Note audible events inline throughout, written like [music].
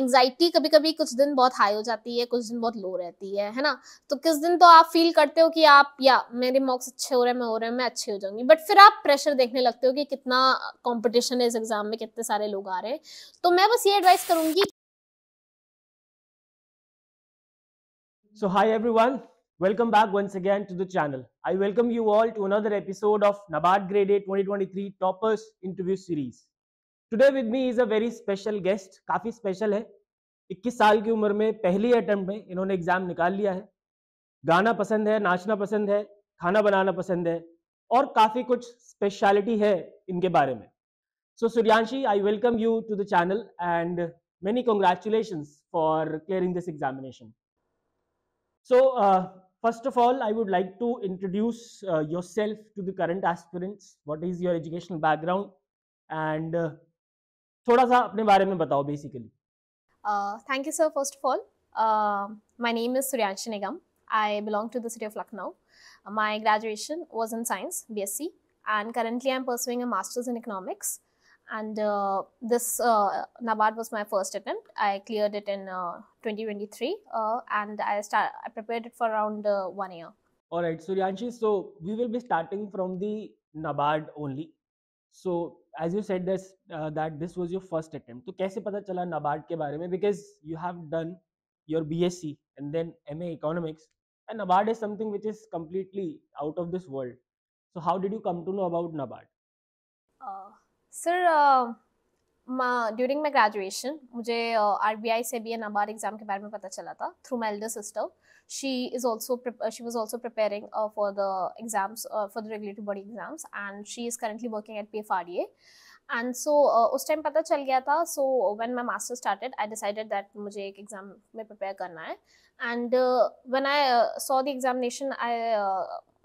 Anxiety कभी कभी कुछ दिन बहुत हाई हो जाती है कुछ दिन बहुत लो रहती है है ना तो किस दिन तो आप फील करते हो कि आप या मेरे मार्क्स अच्छे हो रहे हैं मैं हो रहे हैं मैं अच्छी हो जाऊंगी बट फिर आप प्रेशर देखने लगते हो कि कितना कॉम्पिटिशन है इस एग्जाम में कितने सारे लोग आ रहे हैं तो मैं बस ये एडवाइस करूंगी So hi everyone, welcome back once again to the channel. I welcome you all to another episode of NABARD Grade A 2023 Toppers Interview Series. Today with me is a very special guest काफी special है 21 साल की उम्र में पहली attempt में इन्होंने exam निकाल लिया है गाना पसंद है नाचना पसंद है खाना बनाना पसंद है और काफी कुछ स्पेशलिटी है इनके बारे में so Suryanshi I welcome you to the channel and many congratulation for clearing this examination so first of all I would like to introduce yourself to the current aspirants what is your educational background and थोड़ा सा अपने बारे में बताओ basically thank you sir first of all my name is Suryanshi Nigam I belong to the city of Lucknow. My graduation was in science, BSc, and currently I'm pursuing a master's in economics. And uh, this uh, NABARD was my first attempt. I cleared it in uh, 2023, uh, and I start I prepared it for around one year. All right, Suryanshi. So we will be starting from the NABARD only. So as you set this that this was your first attempt तो कैसे पता चला नाबार्ड के बारे में because you have done your B S C and then M A economics and NABARD is something which is completely out of this world so how did you come to know about NABARD sir during my graduation मुझे R B I से B ए अबार exam के बारे में पता चला था through my elder sister she is also she was also preparing for the exams for the regulatory body exams and she is currently working at P F R A and so उस time पता चल गया था so when my master started I decided that मुझे एक exam में prepare करना है and when I saw the examination I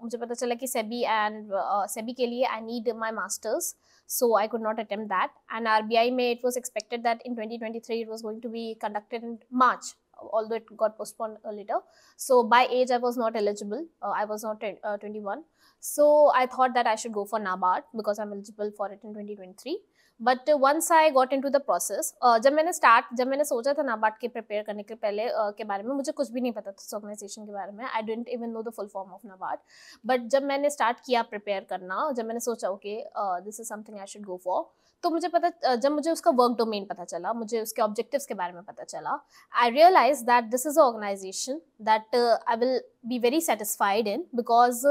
मुझे पता चला कि सेबी एंड सेबी के लिए I need my masters So I could not attempt that. And RBI May, it was expected that in 2023 it was going to be conducted in March although it got postponed a little. So by age, I was not eligible. Uh, I was not uh, 21. So I thought that I should go for NABARD because I'm eligible for it in 2023. But once I got into the process जब मैंने start जब मैंने सोचा था नाबार्ड के prepare करने के पहले uh, के बारे में मुझे कुछ भी नहीं पता था उस ऑर्गेनाइजेशन के बारे में I don't even know the full form of NABARD but जब मैंने स्टार्ट किया प्रिपेयर करना जब मैंने सोचा okay this is something I should go for तो मुझे पता जब मुझे उसका वर्क डोमेन पता चला मुझे उसके ऑब्जेक्टिव्स के बारे में पता चला I realise that this is a organization that I will be very satisfied in because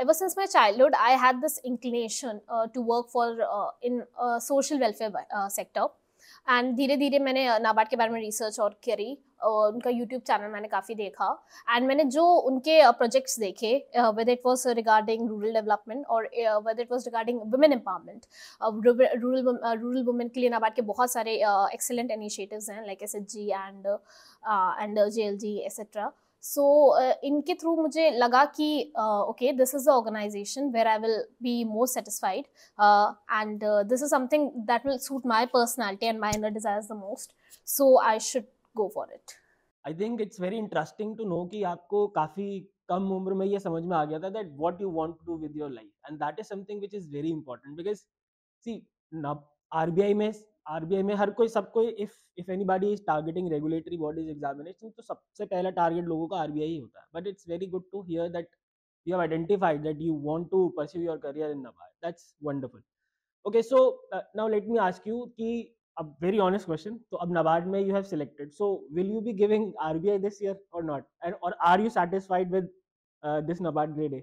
ever since my childhood I had this inclination uh, to work for uh, in uh, and धीरे धीरे मैंने नाबार्ड के बारे में research और करी और उनका यूट्यूब चैनल मैंने काफ़ी देखा एंड मैंने जो उनके प्रोजेक्ट्स देखे whether it was regarding rural development और whether it was regarding women empowerment rural rural women के लिए नाबार्ड के बहुत सारे एक्सेलेंट इनिशिएटिव्स हैं like S H G and and J L G etcetera so so, uh, इनके through मुझे लगा कि okay this is the organization where I will be most satisfied and this is something that will suit my personality and my inner desires the most so I should go for it I think it's very interesting to know कि आपको काफ़ी कम उम्र में ये समझ में आ गया था that what you want to do with your life and that is something which is very important because C R B I में आरबीआई में हर कोई सबको if if anybody is targeting regulatory bodies examination तो सबसे पहला target लोगों का आरबीआई ही होता है but it's very good to hear that you have identified that you want to pursue your career in NABARD that's wonderful okay so now let me ask you कि अब वेरी ऑनेस्ट क्वेश्चन तो अब नबार्ड में you have selected so will you be giving RBI this year और not and और are you satisfied with this NABARD grade A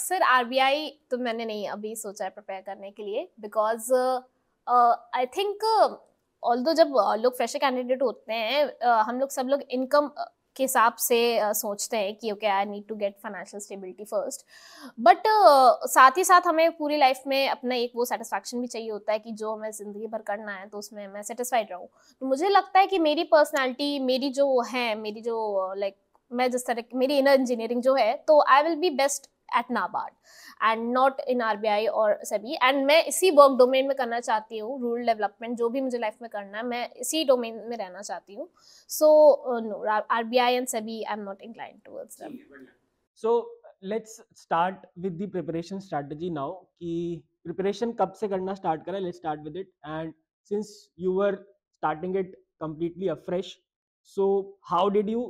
sir RBI तो मैंने नहीं अभी सोचा है प्रिपेयर करने के लिए because uh, I think although जब uh, लोग फ्रेशर कैंडिडेट होते हैं uh, हम लोग सब लोग इनकम uh, के हिसाब से सोचते हैं कि okay I need to get financial stability first but साथ ही साथ हमें पूरी लाइफ में अपना एक वो सेटिस्फैक्शन भी चाहिए होता है कि जो हमें ज़िंदगी भर करना है तो उसमें मैं सेटिस्फाइड रहूँ तो मुझे लगता है कि मेरी पर्सनैलिटी मेरी जो है मेरी जो लाइक like, मैं जिस तरह मेरी इनर इंजीनियरिंग जो है तो I will be best at NABARD and not in R B I और सभी एंड मैं इसी वर्क डोमेन में करना चाहती हूँ रूरल डेवलपमेंट जो भी मुझे लाइफ में करना है मैं इसी डोमेन में रहना चाहती हूँ so no R B I and सभी I am not inclined towards them so let's start with the preparation strategy now कि प्रिपरेशन कब से करना स्टार्ट करें let's start with it and since you were starting it completely afresh so how did you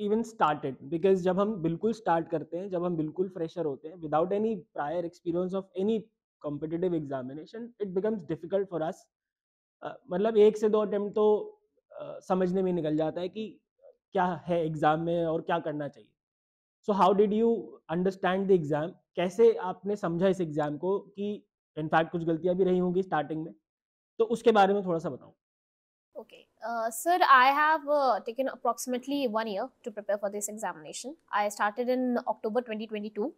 even started because जब हम बिल्कुल start करते हैं जब हम बिल्कुल फ्रेशर होते हैं without any prior experience of any competitive examination it becomes difficult for us मतलब एक से दो अटेम्प्ट तो uh, समझने में निकल जाता है कि क्या है एग्ज़ाम में और क्या करना चाहिए so how did you understand the exam कैसे आपने समझा इस एग्ज़ाम को कि इनफैक्ट कुछ गलतियां भी रही होंगी स्टार्टिंग में तो उसके बारे में थोड़ा सा बताऊँ okay okay. Uh, sir, I have uh, taken approximately one year to prepare for this examination. I started in October 2022,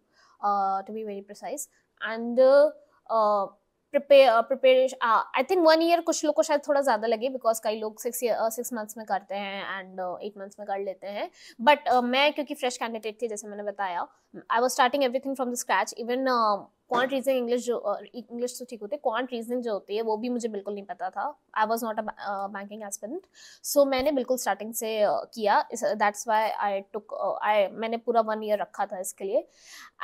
uh, to be very precise. And uh, uh, prepare uh, preparation I think one year कुछ लोग को शायद थोड़ा ज़्यादा लगे because कई लोग six six months में करते हैं एंड एट मंथ्स में कर लेते हैं बट मैं क्योंकि फ्रेश कैंडिडेट थी जैसे मैंने बताया was starting everything from the scratch. Even uh, quant reasoning English जो इंग्लिश तो ठीक होती है क्वांट रीजनिंग जो होती है वो भी मुझे बिल्कुल नहीं पता था I was not a banking aspirant so मैंने बिल्कुल स्टार्टिंग से uh, किया दैट्स वाई आई टुक आई मैंने पूरा वन ईयर रखा था इसके लिए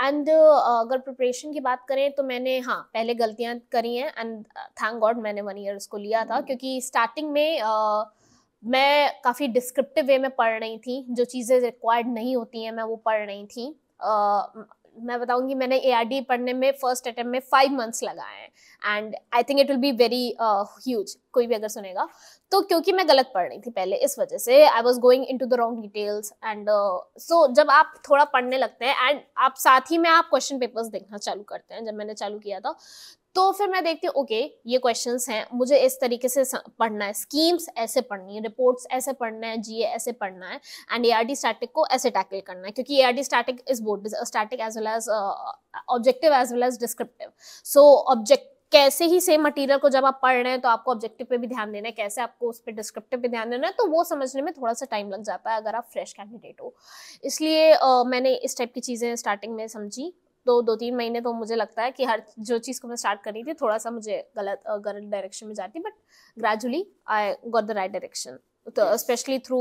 एंड uh, अगर प्रिपरेशन की बात करें तो मैंने हाँ पहले गलतियाँ करी हैं एंड थैंक गॉड मैंने वन ईयर उसको लिया था hmm. क्योंकि स्टार्टिंग में uh, मैं काफ़ी डिस्क्रिप्टिव वे में पढ़ रही थी जो चीज़ें रिक्वायर्ड नहीं होती हैं मैं वो पढ़ रही थी मैं बताऊंगी मैंने ए पढ़ने में फर्स्ट अटेम्प्ट में फाइव मंथ्स लगाए हैं and I think it will be very huge कोई भी अगर सुनेगा तो क्योंकि मैं गलत पढ़ रही थी पहले इस वजह से I was going into the wrong details and so जब आप थोड़ा पढ़ने लगते हैं एंड आप साथ ही में आप क्वेश्चन पेपर्स देखना चालू करते हैं जब मैंने चालू किया था तो फिर मैं देखती हूँ ओके ये क्वेश्चंस हैं मुझे इस तरीके से पढ़ना है स्कीम्स ऐसे पढ़नी है रिपोर्ट्स ऐसे पढ़ना है जीए ऐसे पढ़ना है एंड एआरडी स्टैटिक को ऐसे टैकल करना है क्योंकि ARD static is both static as well as objective as well as descriptive so object कैसे ही सेम मटेरियल को जब आप पढ़ रहे हैं तो आपको ऑब्जेक्टिव पे भी ध्यान देना है कैसे आपको उस पर डिस्क्रिप्टिव पे ध्यान देना है तो वो समझने में थोड़ा सा टाइम लग जाता है अगर आप फ्रेश कैंडिडेट हो इसलिए uh, मैंने इस टाइप की चीज़ें स्टार्टिंग में समझी दो दो तीन महीने तो मुझे लगता है कि हर जो चीज़ को मैं स्टार्ट कर रही थी थोड़ा सा मुझे गलत गलत डायरेक्शन में जाती but gradually I got the right direction specially through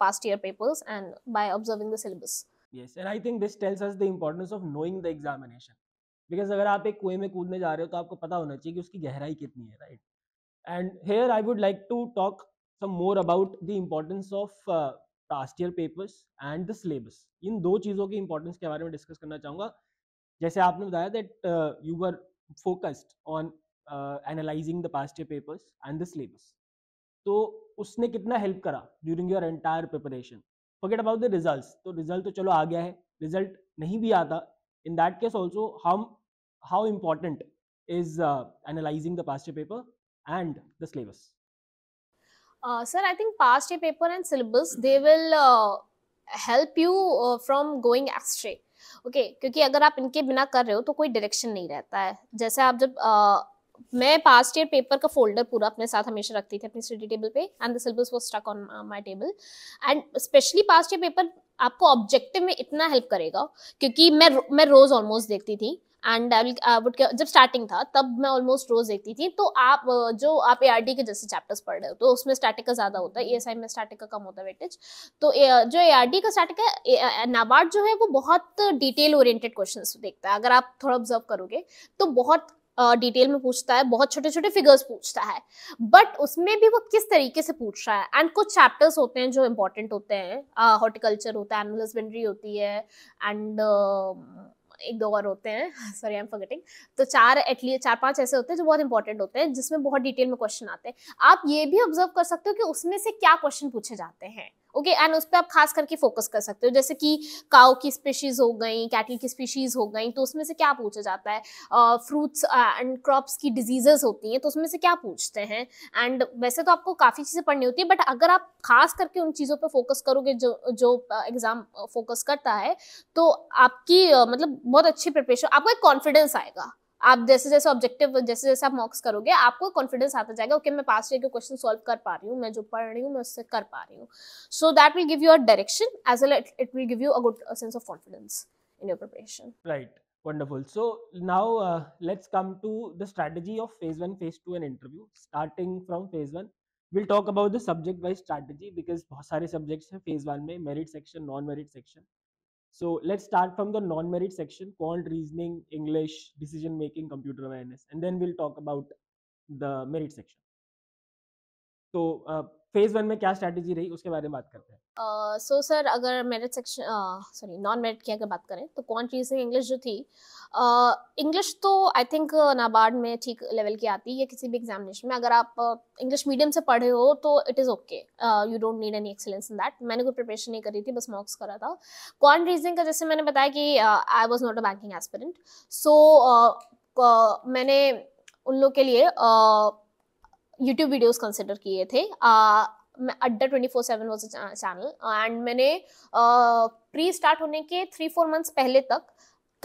past year papers and by observing the syllabus yes and I think this tells us the importance of knowing the examination because अगर आप एक कुएं में कूदने जा रहे हो तो आपको पता होना चाहिए कि उसकी गहराई कितनी है right and here I would like to talk some more about the importance of past year papers and the syllabus in दो चीज़ों की इंपॉर्टेंस के बारे में डिस्कस करना चाहूँगा जैसे आपने बताया that you were focused on analysing the past year papers and the syllabus तो उसने कितना हेल्प करा during your entire preparation forget about the results तो रिजल्ट तो चलो आ गया है रिजल्ट नहीं भी आता in that case also how how important is analysing the past year paper and the syllabus sir I think past paper and syllabus they will help you from going going okay okay, क्योंकि अगर आप इनके बिना कर रहे हो तो कोई डायरेक्शन नहीं रहता है जैसे आप जब आ, मैं पास्ट ईयर पेपर का फोल्डर पूरा अपने साथ हमेशा रखती थी अपनी स्टडी टेबल पे and the syllabus was stuck on my table and specially past year paper आपको ऑब्जेक्टिव में इतना हेल्प करेगा क्योंकि मैं मैं रोज ऑलमोस्ट देखती थी एंड आई विल जब स्टार्टिंग था तब मैं ऑलमोस्ट रोज देखती थी तो आप जो आप ए के जैसे चैप्टर्स पढ़ रहे हो तो उसमें स्टैटिक का ज्यादा होता है ई हम्म। e में स्टैटिक का कम होता है वेटेज तो जो ए का स्टैटिक है नाबार्ड जो है वो बहुत डिटेल ओरिएंटेड क्वेश्चन देखता है अगर आप थोड़ा ऑब्जर्व करोगे तो बहुत डिटेल uh, में पूछता है बहुत छोटे छोटे फिगर्स पूछता है बट उसमें भी वो किस तरीके से पूछ रहा है एंड कुछ चैप्टर्स होते हैं जो इंपॉर्टेंट होते हैं हॉर्टिकल्चर uh, होता है एनिमल हस्बेंड्री होती है एंड एक दो और होते हैं सॉरी आई एम फॉरगेटिंग तो चार एटलीस्ट चार पांच ऐसे होते हैं जो बहुत इंपॉर्टेंट होते हैं जिसमें बहुत डिटेल में क्वेश्चन आते हैं आप ये भी ऑब्जर्व कर सकते हो कि उसमें से क्या क्वेश्चन पूछे जाते हैं ओके एंड उस पर आप खास करके फोकस कर सकते हो जैसे कि काओ की स्पीशीज हो गई कैटल की स्पीशीज हो गई तो उसमें से क्या पूछा जाता है फ्रूट्स एंड क्रॉप्स की डिजीजेस होती हैं तो उसमें से क्या पूछते हैं एंड वैसे तो आपको काफ़ी चीज़ें पढ़नी होती है बट अगर आप खास करके उन चीज़ों पर फोकस करोगे जो जो एग्ज़ाम फोकस करता है तो आपकी मतलब बहुत अच्छी प्रिपरेशन आपको एक कॉन्फिडेंस आएगा आप जैसे जैसे ऑब्जेक्टिव जैसे जैसे आप मॉक्स करोगे आपको कॉन्फिडेंस आता जाएगा ओके okay, मैं पास के क्वेश्चन सॉल्व कर पा रही हूँ मैं जो पढ़ रही हूँ मैं उससे कर पा रही हूँ so that will give you a direction as well it will give you a good sense of confidence in your preparation right wonderful so now uh, let's come to the strategy of phase 1 phase 2 and interview starting from phase 1 we'll talk about the subject wise strategy because bahut sare subjects hain phase 1 mein merit section non merit section So let's start from the non-merit section, quant reasoning, English, decision making, computer awareness, and then we'll talk about the merit section. So uh, phase one में क्या strategy रही उसके बारे में बात करते हैं सो uh, सर so, अगर merit section sorry non merit की अगर बात करें तो कौन है इंग्लिश जो थी इंग्लिश uh, तो आई थिंक नाबार्ड में ठीक लेवल की आती है या किसी भी एग्जामिनेशन में अगर आप इंग्लिश uh, मीडियम से पढ़े हो तो it is okay you don't need any excellence in that मैंने कोई प्रिपरेशन नहीं करी थी बस मॉक्स करा था कौन रीजनिंग का जैसे मैंने बताया कि I was not a banking aspirant so मैंने उन लोग के लिए uh, यूट्यूब वीडियोस कंसिडर किए थे Adda twenty four seven was channel and मैंने प्री स्टार्ट होने के थ्री फोर मंथ्स पहले तक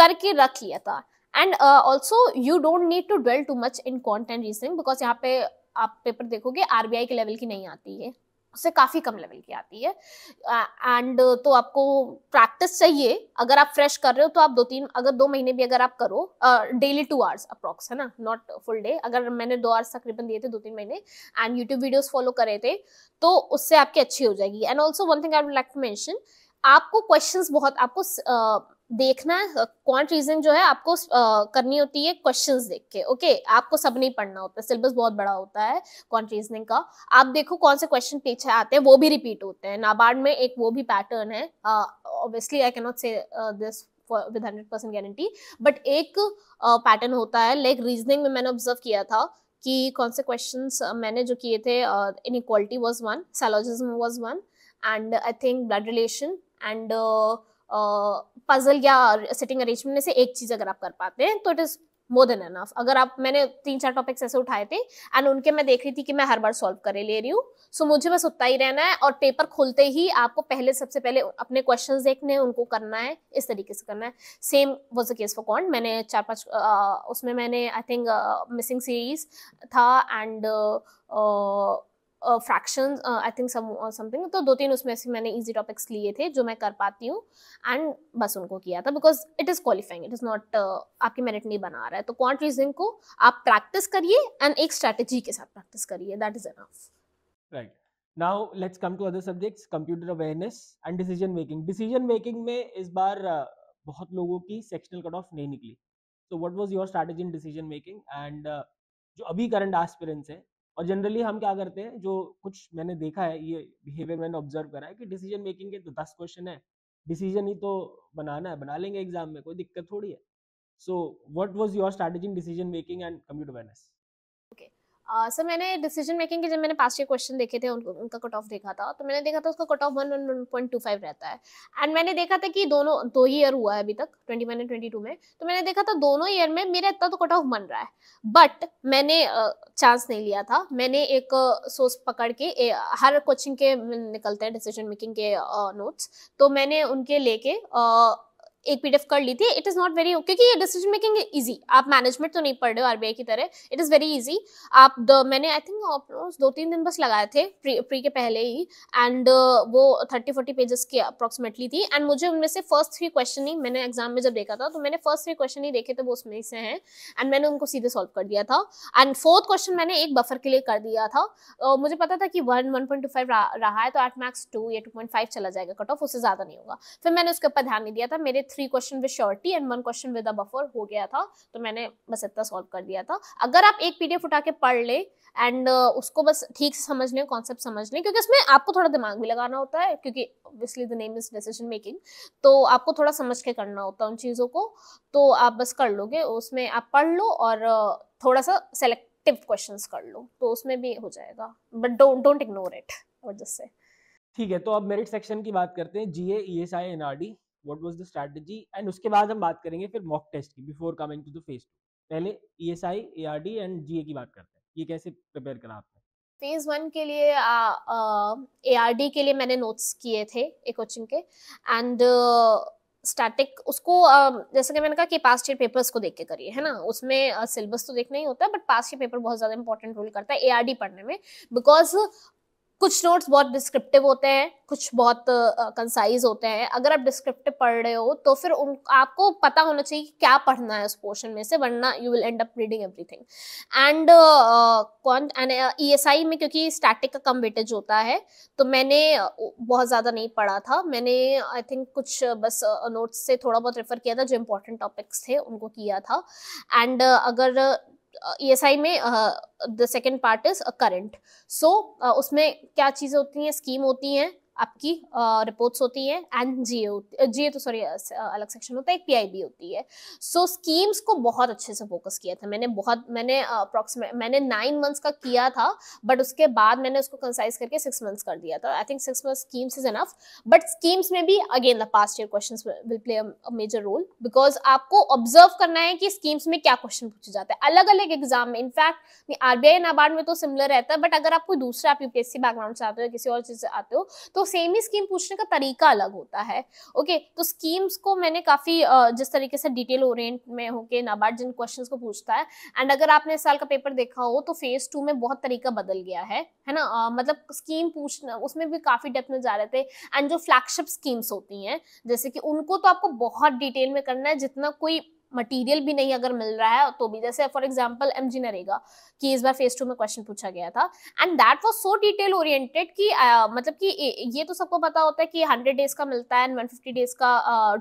करके रख लिया था and also you don't need to dwell too much in content reasoning because यहाँ पे आप पेपर देखोगे आरबीआई के लेवल की नहीं आती है उससे काफ़ी कम लेवल की आती है एंड uh, तो आपको प्रैक्टिस चाहिए अगर आप फ्रेश कर रहे हो तो आप दो तीन अगर दो महीने भी अगर आप करो डेली टू आवर्स अप्रॉक्स है ना नॉट फुल डे अगर मैंने दो आवर्स तकरीबन दिए थे दो तीन महीने एंड यूट्यूब वीडियोज फॉलो करे थे तो उससे आपकी अच्छी हो जाएगी and also one thing I would like to mention आपको क्वेश्चंस बहुत आपको uh, देखना है क्वांट रीजनिंग जो है आपको आ, करनी होती है क्वेश्चंस देख के ओके आपको सब नहीं पढ़ना होता है सिलेबस बहुत बड़ा होता है क्वांट रीजनिंग का आप देखो कौन से क्वेश्चन पीछे आते हैं वो भी रिपीट होते हैं नाबार्ड में एक वो भी पैटर्न है obviously I not say this with hundred percent guarantee but एक पैटर्न uh, होता है लाइक like रीजनिंग में मैंने ऑब्जर्व किया था कि कौन से क्वेश्चन मैंने जो किए थे inequality was one syllogism was one and I think blood relation and puzzle या सिटिंग अरेंजमेंट में से एक चीज़ अगर आप कर पाते हैं तो it is more than enough अगर आप मैंने तीन चार टॉपिक्स ऐसे उठाए थे एंड उनके मैं देख रही थी कि मैं हर बार सॉल्व करे ले रही हूँ सो so, मुझे बस उतना ही रहना है और पेपर खुलते ही आपको पहले सबसे पहले अपने क्वेश्चंस देखने हैं उनको करना है इस तरीके से करना है same was the case for quant मैंने चार पाँच उसमें मैंने आई थिंक मिसिंग सीरीज था and uh, fraction I think some something तो दो तीन उसमें से मैंने इजी टॉपिक्स लिए थे जो मैं कर पाती हूँ एंड बस उनको किया था because it is qualifying it is not आपकी मेरिट नहीं बना रहा है तो क्वांट रीजनिंग को आप प्रैक्टिस करिए एंड एक स्ट्रैटेजी के साथ प्रैक्टिस करिए that is enough right now let's come to other subjects computer awareness and decision making decision making में इस बार बहुत लोगों की सेक्शनल कट ऑफ नहीं निकली so what was your strategy in decision making and जो अभी करंट एस्पिरेंट्स हैं और जनरली हम क्या करते हैं जो कुछ मैंने देखा है ये बिहेवियर मैंने ऑब्जर्व करा है कि डिसीजन मेकिंग के तो दस क्वेश्चन है डिसीजन ही तो बनाना है बना लेंगे एग्जाम में कोई दिक्कत थोड़ी है so what was your strategy in decision making and computer awareness sir uh, मैंने डिसीजन मेकिंग के जब मैंने पास के क्वेश्चन देखे थे उन, उनका कट ऑफ देखा था तो मैंने देखा था उसका cut off one one point two five रहता है एंड मैंने देखा था कि दोनों दो ही ईयर हुआ है अभी तक twenty one and twenty two में तो मैंने देखा था दोनों ईयर में मेरा इतना तो कट ऑफ बन रहा है बट मैंने चांस uh, नहीं लिया था मैंने एक सोर्स uh, पकड़ के ए, हर कोचिंग के निकलते हैं डिसीजन मेकिंग के नोट्स तो मैंने उनके लेके एक पीडीएफ कर ली थी इट इज़ नॉट वेरी क्योंकि ये डिसीजन मेकिंग इजी आप मैनेजमेंट तो नहीं पढ़ रहे हो आरबीआई की तरह इट इज़ वेरी इजी आप द मैंने आई थिंक ऑलमोस्ट दो तीन दिन बस लगाए थे प्री, प्री के पहले ही एंड uh, वो थर्टी फोर्टी पेजेस की अप्रॉक्सीमेटली थी एंड मुझे उनमें से फर्स्ट थ्री क्वेश्चन ही मैंने एग्जाम में जब देखा था तो मैंने फर्स्ट थ्री क्वेश्चन ही देखे थे वो उसमें से हैं एंड मैंने उनको सीधे सॉल्व कर दिया था एंड फोर्थ क्वेश्चन मैंने एक बफर के लिए कर दिया था uh, मुझे पता था कि one one point two five रहा है तो एट मैक्स टू या टू पॉइंट फाइव चला जाएगा कट ऑफ उससे ज़्यादा नहीं होगा फिर मैंने उसके ऊपर ध्यान नहीं दिया था मेरे three question with surety and one question with a buffer हो गया था तो मैंने बस इतना सॉल्व कर दिया था अगर आप एक पीडीएफ उठा के पढ़ ले एंड uh, उसको बस ठीक से समझ लें कॉन्सेप्ट समझ लें क्योंकि इसमें आपको थोड़ा दिमाग भी लगाना होता है क्योंकि obviously the name is decision making तो आपको थोड़ा समझ के करना होता है उन चीज़ों को तो आप बस कर लोगे उसमें आप पढ़ लो और uh, थोड़ा सा सेलेक्टिव क्वेश्चन कर लो तो उसमें भी हो जाएगा but don't don't ignore it और जस्ट से ठीक है तो अब मेरिट सेक्शन की बात करते हैं GA ESI NRD what was the strategy and उसके बाद हम बात करेंगे फिर मॉक टेस्ट की before coming to the phase two पहले E S I A R D and G A की बात करते हैं ये कैसे प्रिपेयर करा आपने फेज वन के लिए ए आर डी के लिए मैंने नोट्स किए थे एक कोचिंग के एंड स्टैटिक uh, उसको जैसे कि मैंने कहा कि पास्ट ईयर पेपर्स को देख के करिए है ना उसमें सिलेबस uh, तो देखना ही होता है बट पास्ट ईयर पेपर बहुत ज़्यादा इंपॉर्टेंट रोल करता है एआरडी पढ़ने में बिकॉज कुछ नोट्स बहुत डिस्क्रिप्टिव होते हैं कुछ बहुत कंसाइज uh, होते हैं अगर आप डिस्क्रिप्टिव पढ़ रहे हो तो फिर उन आपको पता होना चाहिए कि क्या पढ़ना है उस पोर्शन में से वरना you will end up reading everything and कौन एंड ई e में क्योंकि स्टैटिक का कम वेटेज होता है तो मैंने बहुत ज़्यादा नहीं पढ़ा था मैंने आई थिंक कुछ बस नोट्स uh, से थोड़ा बहुत रेफर किया था जो इम्पोर्टेंट टॉपिक्स थे उनको किया था एंड uh, अगर ईएसआई e में the second part is current so उसमें क्या चीज़ें होती हैं स्कीम होती हैं आपकी रिपोर्ट्स होती है एंड जीए जीए तो सॉरी अलग सेक्शन होता है एक पीआईबी होती है सो so, स्कीम्स को बहुत अच्छे से फोकस किया था मैंने बहुत मैंने अप्रोक्सीमेट मैंने नाइन मंथ्स का किया था बट उसके बाद मैंने उसको कंसाइज करके सिक्स मंथ्स कर दिया था I think six month schemes is enough but schemes में भी again the past year question will play a major role because आपको ऑब्जर्व करना है कि स्कीम्स में क्या क्वेश्चन पूछे जाते हैं अलग अलग एग्जाम में इनफैक्ट आरबीआई नाबार्ड में तो सिमिलर रहता है बट अगर आप कोई दूसरा आप यूपीएससी बैकग्राउंड से आते हो किसी और चीज से आते हो तो सेम ही स्कीम पूछने का तरीका अलग होता है ओके तो स्कीम्स को मैंने काफ़ी जिस तरीके से डिटेल ओरिएंट में होके नाबार्ड जिन क्वेश्चन को पूछता है एंड अगर आपने इस साल का पेपर देखा हो तो फेज टू में बहुत तरीका बदल गया है है ना आ, मतलब स्कीम पूछना उसमें भी काफ़ी डेप्थ में जा रहे थे एंड जो फ्लैगशिप स्कीम्स होती हैं जैसे कि उनको तो आपको बहुत डिटेल में करना है जितना कोई मटेरियल भी नहीं अगर मिल रहा है तो भी जैसे for example M G NREGA की इस बार फेज टू में क्वेश्चन पूछा गया था and that was so detail oriented कि आ, मतलब कि ये तो सबको पता होता है कि हंड्रेड डेज का मिलता है एंड वन फिफ्टी डेज का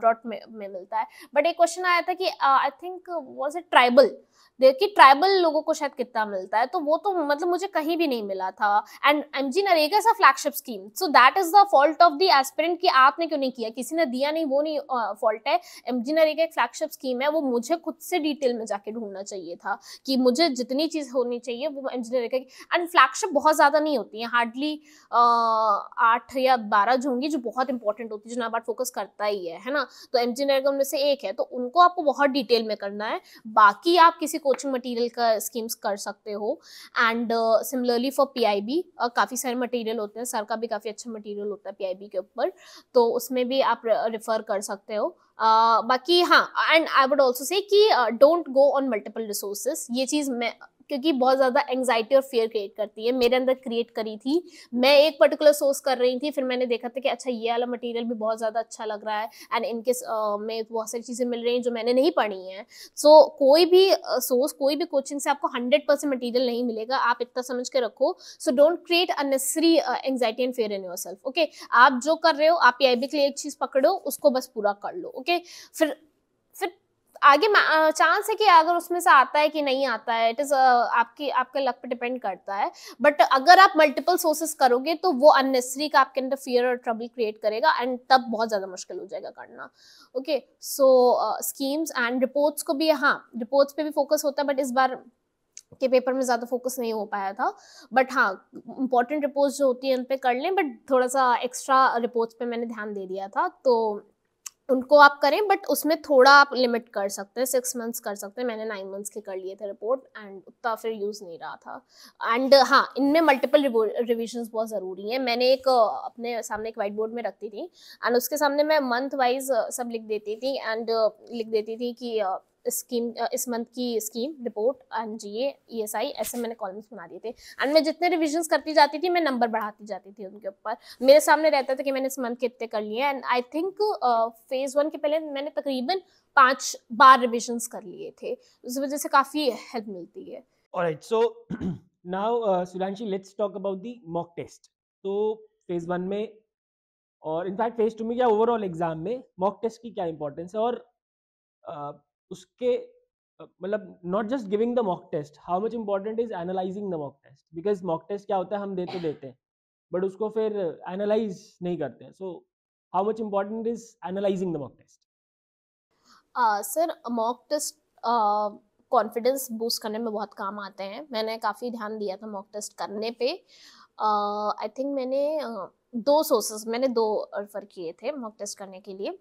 डॉट में, में मिलता है बट एक क्वेश्चन आया था कि I think was it tribal देखिए ट्राइबल लोगों को शायद कितना मिलता है तो वो तो मतलब मुझे कहीं भी नहीं मिला था and M G NREGA is a flagship scheme so that is the fault of the aspirant कि आपने क्यों नहीं किया किसी ने दिया नहीं वो नहीं फॉल्ट uh, है एम जी नरेगा एक फ्लैगशिप स्कीम है वो मुझे खुद से डिटेल में जाके ढूंढना चाहिए था कि मुझे जितनी चीज़ होनी चाहिए वो एम जी नरेगा की एंड फ्लैगशिप बहुत ज़्यादा नहीं होती है हार्डली आठ या बारह जो होंगी जो बहुत इंपॉर्टेंट होती है जो नाबार्ड फोकस करता ही है है ना तो एम जी नरेगा उनमें से एक है तो उनको आपको बहुत डिटेल में करना है बाकी आप किसी कोचिंग मटेरियल का स्कीम्स कर सकते हो एंड सिमिलरली फॉर पीआईबी काफ़ी सारे मटेरियल होते हैं सर का भी काफ़ी अच्छा मटेरियल होता है पीआईबी के ऊपर तो उसमें भी आप रिफर कर सकते हो uh, बाकी हाँ and I would also say कि don't go on multiple resources ये चीज़ मैं क्योंकि बहुत ज़्यादा एंगजाइटी और फियर क्रिएट करती है मेरे अंदर क्रिएट करी थी मैं एक पर्टिकुलर सोर्स कर रही थी फिर मैंने देखा था कि अच्छा ये वाला मटेरियल भी बहुत ज़्यादा अच्छा लग रहा है एंड इनके uh, में बहुत सारी चीज़ें मिल रही हैं जो मैंने नहीं पढ़ी हैं सो so, कोई भी सोर्स uh, कोई भी कोचिंग से आपको हंड्रेड परसेंट मटीरियल नहीं मिलेगा आप इतना समझ के रखो so don't create unnecessary anxiety and fear in yourself okay आप जो कर रहे हो आप ये भी के लिए एक चीज़ पकड़ो उसको बस पूरा कर लो ओके okay? फिर आगे चांस है कि अगर उसमें से आता है कि नहीं आता है इट इज आपकी आपके लक पे डिपेंड करता है बट अगर आप मल्टीपल सोर्सेस करोगे तो वो अननेसरी का आपके अंदर फियर और ट्रबल क्रिएट करेगा एंड तब बहुत ज़्यादा मुश्किल हो जाएगा करना okay so schemes and reports को भी हाँ रिपोर्ट्स पे भी फोकस होता है बट इस बार के पेपर में ज़्यादा फोकस नहीं हो पाया था बट हाँ इंपॉर्टेंट रिपोर्ट्स जो होती है उन पर कर लें बट थोड़ा सा एक्स्ट्रा रिपोर्ट्स पे मैंने ध्यान दे दिया था तो उनको आप करें बट उसमें थोड़ा आप लिमिट कर सकते हैं सिक्स मंथ्स कर सकते हैं मैंने नाइन मंथ्स के कर लिए थे रिपोर्ट एंड उतना फिर यूज़ नहीं रहा था एंड हाँ इनमें मल्टीपल रिविजन बहुत ज़रूरी हैं मैंने एक अपने सामने एक वाइट बोर्ड में रखती थी एंड उसके सामने मैं मंथ वाइज सब लिख देती थी एंड लिख देती थी कि स्कीम इस मंथ की scheme report N G E S I ऐसे मैंने कॉलम्स बना दिए थे एंड मैं जितने रिविजन करती जाती थी मैं नंबर बढ़ाती जाती थी उनके ऊपर मेरे सामने रहता था कि मैंने इस मंथ के इतने कर लिए and I think phase one के पहले मैंने तकरीबन पाँच बार रिविजन कर लिए थे उस वजह से काफ़ी हेल्प मिलती है Alright, so [clears throat] now uh, Sulanshi, let's talk about the mock test. तो फेज वन में और इनफैक्ट फेज टू में क्या ओवरऑल एग्जाम में मॉक टेस्ट की क्या इंपॉर्टेंस है और उसके मतलब not just giving the mock test how much important is analysing the mock test because mock test क्या होता है हम दे तो देते हैं बट उसको फिर एनालाइज नहीं करते हैं so how much important is analysing the mock test sir mock test confidence boost करने में बहुत काम आते हैं मैंने काफ़ी ध्यान दिया था मॉक टेस्ट करने पे आई uh, थिंक मैंने uh, दो सोर्सेस मैंने दो रेफर किए थे मॉक टेस्ट करने के लिए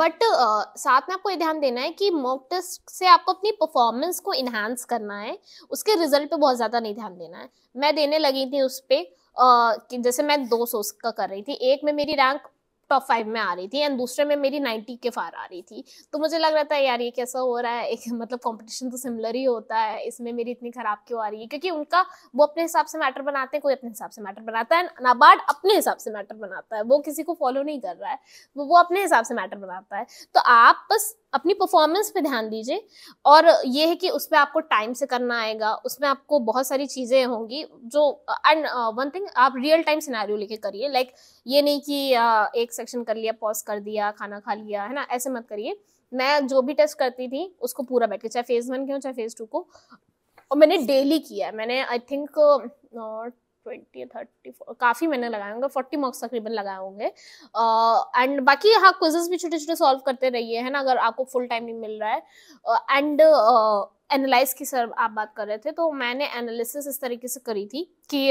बट uh, साथ में आपको ये ध्यान देना है कि मॉक टेस्ट से आपको अपनी परफॉर्मेंस को इन्हांस करना है उसके रिजल्ट पे बहुत ज़्यादा नहीं ध्यान देना है मैं देने लगी थी उस पर uh, जैसे मैं दो सोर्स का कर रही थी एक में मेरी रैंक टॉप फाइव में आ रही थी एंड दूसरे में मेरी नाइनटी के फार आ रही थी तो मुझे लग रहा था यार ये कैसा हो रहा है एक मतलब कंपटीशन तो सिमिलर ही होता है इसमें मेरी इतनी खराब क्यों आ रही है क्योंकि उनका वो अपने हिसाब से मैटर बनाते हैं कोई अपने हिसाब से मैटर बनाता है नाबार्ड अपने हिसाब से मैटर बनाता है वो किसी को फॉलो नहीं कर रहा है वो वो अपने हिसाब से मैटर बनाता है तो आप बस अपनी परफॉर्मेंस पे ध्यान दीजिए और ये है कि उसमें आपको टाइम से करना आएगा उसमें आपको बहुत सारी चीज़ें होंगी जो एंड वन थिंग आप रियल टाइम सिनेरियो लेके करिए लाइक ये नहीं कि एक सेक्शन कर लिया पॉज कर दिया खाना खा लिया है ना ऐसे मत करिए मैं जो भी टेस्ट करती थी उसको पूरा बैठ के चाहे फेज वन के हो चाहे फेज टू को और मैंने डेली किया मैंने आई थिंक ट्वेंटी थर्टी काफ़ी मैंने लगाए होंगे फोर्टी मार्क्स तकरीबन लगाए होंगे एंड uh, बाकी हाँ क्विजेस भी छोटे छोटे सॉल्व करते रहिए है ना अगर आपको फुल टाइम नहीं मिल रहा है एंड uh, एनालाइज की सर आप बात कर रहे थे तो मैंने एनालिसिस इस तरीके से करी थी कि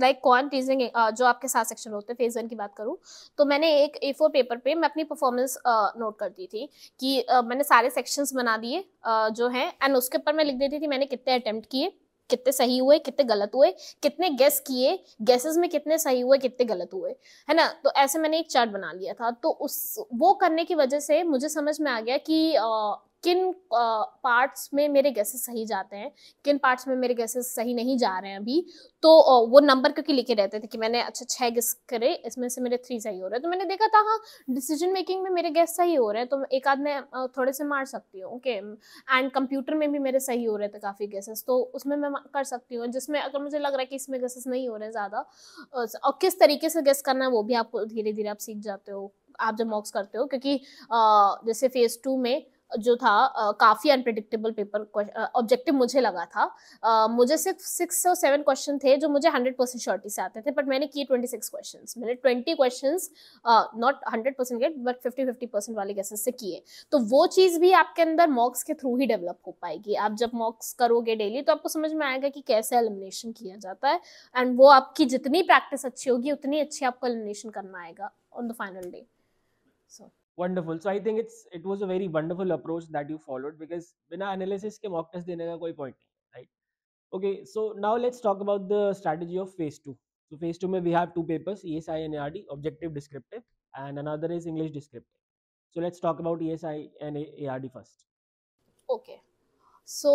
लाइक कौन टीजिंग जो आपके साथ सेक्शन होते हैं फेज वन की बात करूँ तो मैंने एक ए फोर पेपर पे मैं अपनी परफॉर्मेंस नोट करती थी कि uh, मैंने सारे सेक्शंस बना दिए uh, जो हैं एंड उसके ऊपर मैं लिख देती थी मैंने कितने अटैम्प्ट किए कितने सही हुए कितने गलत हुए कितने गेस किए गेसेस में कितने सही हुए कितने गलत हुए है ना तो ऐसे मैंने एक चार्ट बना लिया था तो उस वो करने की वजह से मुझे समझ में आ गया कि आ, किन पार्ट्स में मेरे गैसेस सही जाते हैं किन पार्ट्स में मेरे गैसेस सही नहीं जा रहे हैं अभी तो वो नंबर करके लिखे रहते थे कि मैंने अच्छा छः गैस करे इसमें से मेरे थ्री सही हो रहे हैं तो मैंने देखा था हाँ डिसीजन मेकिंग में मेरे गैस सही हो रहे हैं तो एक आध मैं थोड़े से मार सकती हूँ ओके एंड कंप्यूटर में भी मेरे सही हो रहे थे काफ़ी गैसेस तो उसमें मैं कर सकती हूँ जिसमें अगर मुझे लग रहा है कि इसमें गैसेस नहीं हो रहे हैं ज़्यादा और किस तरीके से गैस करना है वो भी आपको धीरे धीरे आप सीख जाते हो आप जब मॉक्स करते हो क्योंकि जैसे फेज़ टू में जो था आ, काफी अनप्रिडिक्टेबल पेपर ऑब्जेक्टिव मुझे लगा था आ, मुझे सिर्फ सिक्स और सेवन क्वेश्चन थे जो मुझे हंड्रेड परसेंट श्योरिटी से आते थे बट मैंने किए ट्वेंटी सिक्स क्वेश्चन मैंने twenty question not hundred percent get but fifty fifty percent वाले गैसेस से किए तो वो चीज़ भी आपके अंदर मॉक्स के थ्रू ही डेवलप हो पाएगी आप जब मॉक्स करोगे डेली तो आपको समझ में आएगा कि कैसे एलिमिनेशन किया जाता है एंड वो आपकी जितनी प्रैक्टिस अच्छी होगी उतनी अच्छी आपको एलिमिनेशन करना आएगा on the final day wonderful so I think it's it was a very wonderful approach that you followed because बिना एनालिसिस के मॉक टेस्ट देने का कोई पॉइंट नहीं right okay so now let's talk about the strategy of phase two so phase two में we have two papers E S I N R D objective descriptive and another is English descriptive so let's talk about esi and aard first okay so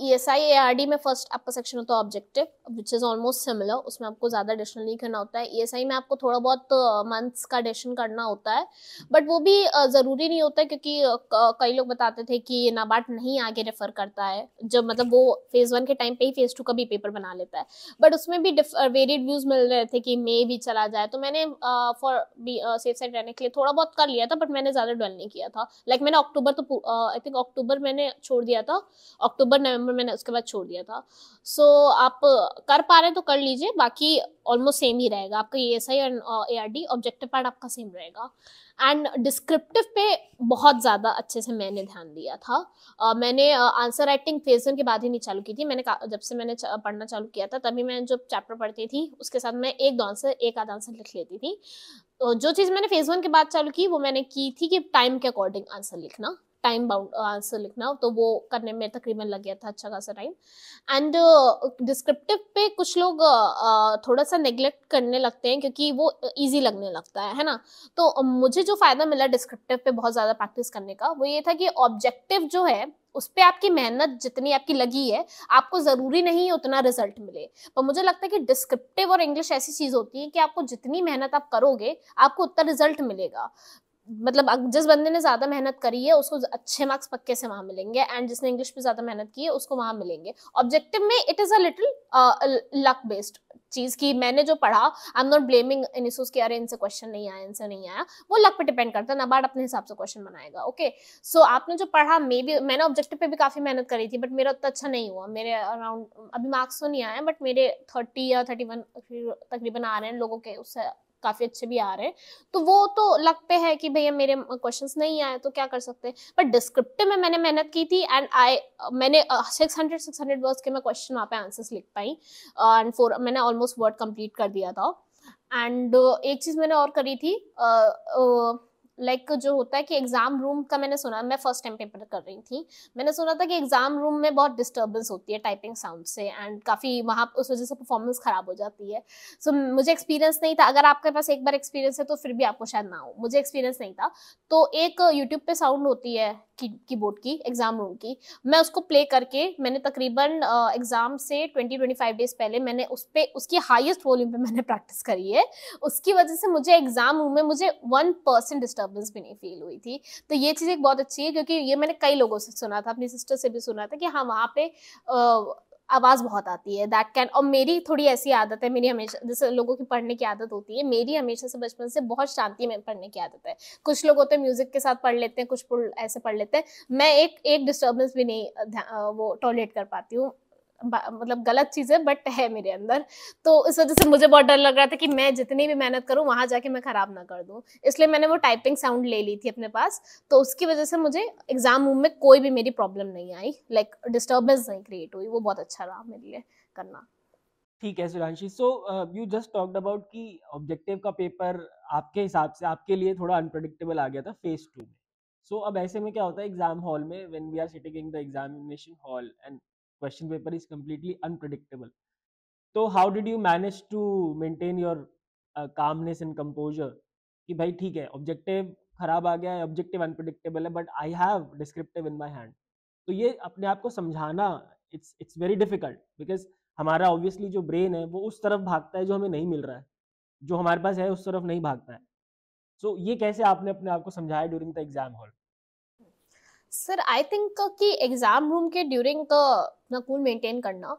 E S I A R D में first आपका section होता है objective which is almost similar उसमें आपको ज़्यादा additional नहीं करना होता है ई एस आई में आपको थोड़ा बहुत मंथ्स uh, का एडिशन करना होता है बट वो भी uh, ज़रूरी नहीं होता है क्योंकि uh, कई लोग बताते थे कि नाबार्ड नहीं आगे रेफर करता है जब मतलब वो फेज़ वन के टाइम पे ही फेज़ टू का भी पेपर बना लेता है बट उसमें भी वेरिड व्यूज़ मिल रहे थे कि मे भी चला जाए तो मैंने फॉर सेफ साइड रहने के लिए थोड़ा बहुत कर लिया था बट मैंने ज़्यादा डल नहीं किया था लाइक like, मैंने अक्टूबर तो आई थिंक अक्टूबर मैंने छोड़ दिया था अक्टूबर नवंबर मैंने उसके बाद छोड़ दिया था सो so, आप कर पा रहे तो कर लीजिए बाकी ऑलमोस्ट सेम ही रहेगा आपका E S I and A R D objective part आपका सेम रहेगा एंड डिस्क्रिप्टिव पे बहुत ज़्यादा अच्छे से मैंने ध्यान दिया था uh, मैंने आंसर राइटिंग फेज वन के बाद ही नहीं चालू की थी मैंने जब से मैंने पढ़ना चालू किया था तभी मैं जो चैप्टर पढ़ती थी उसके साथ मैं एक दो आंसर एक आधा आंसर लिख लेती थी तो जो चीज़ मैंने फेज वन के बाद चालू की वो मैंने की थी कि टाइम के अकॉर्डिंग आंसर लिखना टाइम बाउंड आंसर लिखना तो वो करने में तकरीबन लग गया था अच्छा खासा टाइम एंड डिस्क्रिप्टिव पे कुछ लोग uh, uh थोड़ा सा नेग्लेक्ट करने लगते हैं क्योंकि वो ईजी uh, लगने लगता है है ना तो um, मुझे जो फ़ायदा मिला डिस्क्रिप्टिव पे बहुत ज़्यादा प्रैक्टिस करने का वो ये था कि ऑब्जेक्टिव जो है उस पर आपकी मेहनत जितनी आपकी लगी है आपको ज़रूरी नहीं है उतना रिजल्ट मिले पर मुझे लगता है कि डिस्क्रिप्टिव और इंग्लिश ऐसी चीज़ होती है कि आपको जितनी मेहनत आप करोगे आपको उतना रिजल्ट मिलेगा मतलब जिस बंदे ने ज़्यादा मेहनत करी है उसको अच्छे मार्क्स पक्के से वहां मिलेंगे एंड जिसने इंग्लिश पे ज़्यादा मेहनत की है उसको वहां मिलेंगे ऑब्जेक्टिव में it is a little luck based चीज़ की मैंने जो पढ़ा आई एम नॉट ब्लेमिंग इनिसूस कि अरे इनसे क्वेश्चन नहीं आया इनसे नहीं आया वो लक पे डिपेंड करता है नबार्ड अपने हिसाब से क्वेश्चन बनाएगा ओके सो so, आपने जो पढ़ा मे भी मैंने ऑब्जेक्टिव पे भी काफ़ी मेहनत करी थी बट मेरा उतना अच्छा नहीं हुआ मेरे अराउंड अभी मार्क्स तो नहीं आए बट मेरे थर्टी या थर्टी तकरीबन आ रहे हैं लोगों के उससे काफी अच्छे भी आ रहे हैं तो वो तो लगते हैं कि भैया मेरे क्वेश्चन नहीं आए तो क्या कर सकते हैं बट डिस्क्रिप्टिव में मैंने मेहनत की थी एंड आई मैंने six hundred six hundred words के मैं क्वेश्चन वहाँ पे आंसर्स लिख पाई एंड फोर मैंने ऑलमोस्ट वर्ड कंप्लीट कर दिया था एंड uh, एक चीज़ मैंने और करी थी uh, uh, लाइक like जो होता है कि एग्जाम रूम का मैंने सुना मैं फर्स्ट टाइम पेपर कर रही थी मैंने सुना था कि एग्जाम रूम में बहुत डिस्टर्बेंस होती है टाइपिंग साउंड से एंड काफ़ी वहाँ उस वजह से परफॉर्मेंस खराब हो जाती है सो so, मुझे एक्सपीरियंस नहीं था अगर आपके पास एक बार एक्सपीरियंस है तो फिर भी आपको शायद ना हो मुझे एक्सपीरियंस नहीं था तो एक यूट्यूब पे साउंड होती है की बोर्ड की एग्जाम रूम की मैं उसको प्ले करके मैंने तकरीबन एग्जाम से ट्वेंटी फाइव डेज पहले मैंने उस पर उसकी हाइस्ट वॉल्यूम पे मैंने प्रैक्टिस करी है उसकी वजह से मुझे एग्जाम रूम में मुझे वन परसेंट डिस्टर्ब डिस्टर्बेंस भी नहीं फील हुई थी तो ये चीज़ एक बहुत अच्छी है क्योंकि ये मैंने कई लोगों से सुना था अपनी सिस्टर से भी सुना था कि हाँ वहाँ पे आवाज़ बहुत आती है दैट कैन और मेरी थोड़ी ऐसी आदत है मेरी हमेशा जैसे लोगों की पढ़ने की आदत होती है मेरी हमेशा से बचपन से बहुत शांति में पढ़ने की आदत है कुछ लोग होते हैं म्यूज़िक के साथ पढ़ लेते हैं कुछ ऐसे पढ़ लेते हैं मैं एक एक डिस्टर्बेंस भी नहीं वो टॉयलेट कर पाती हूँ मतलब गलत चीज़ है बट है मेरे अंदर तो इस वजह से मुझे बहुत डर लग रहा था कि मैं जितनी भी मेहनत करूँ वहाँ जाके मैं ख़राब ना कर दूँ इसलिए मैंने वो टाइपिंग साउंड ले ली थी अपने पास तो उसकी वजह से मुझे एग्ज़ाम रूम में कोई भी मेरी प्रॉब्लम नहीं आई लाइक डिस्टर्बेंस नहीं क्रिएट हुई वो बहुत अच्छा रहा मेरे लिए करना ठीक है Sudhanshi so you just talked about कि ऑब्जेक्टिव का पेपर आपके हिसाब से आपके लिए थोड़ा अनप्रडिक्टेबल आ गया था फेज टू में सो अब ऐसे में क्या होता है एग्जाम हॉल में when we are sitting in the examination hall and question paper is completely unpredictable तो how did you manage to maintain your calmness and composure कि भाई ठीक है ऑब्जेक्टिव खराब आ गया है ऑब्जेक्टिव अनप्रडिक्टेबल है but I have descriptive in my hand तो ये अपने आप को समझाना it's it's very difficult because हमारा ऑब्वियसली जो ब्रेन है वो उस तरफ भागता है जो हमें नहीं मिल रहा है जो हमारे पास है उस तरफ नहीं भागता है सो so, ये कैसे आपने अपने आप को समझाया during the exam hall sir I think कि एग्जाम रूम के ड्यूरिंग अपना कूल मेंटेन करना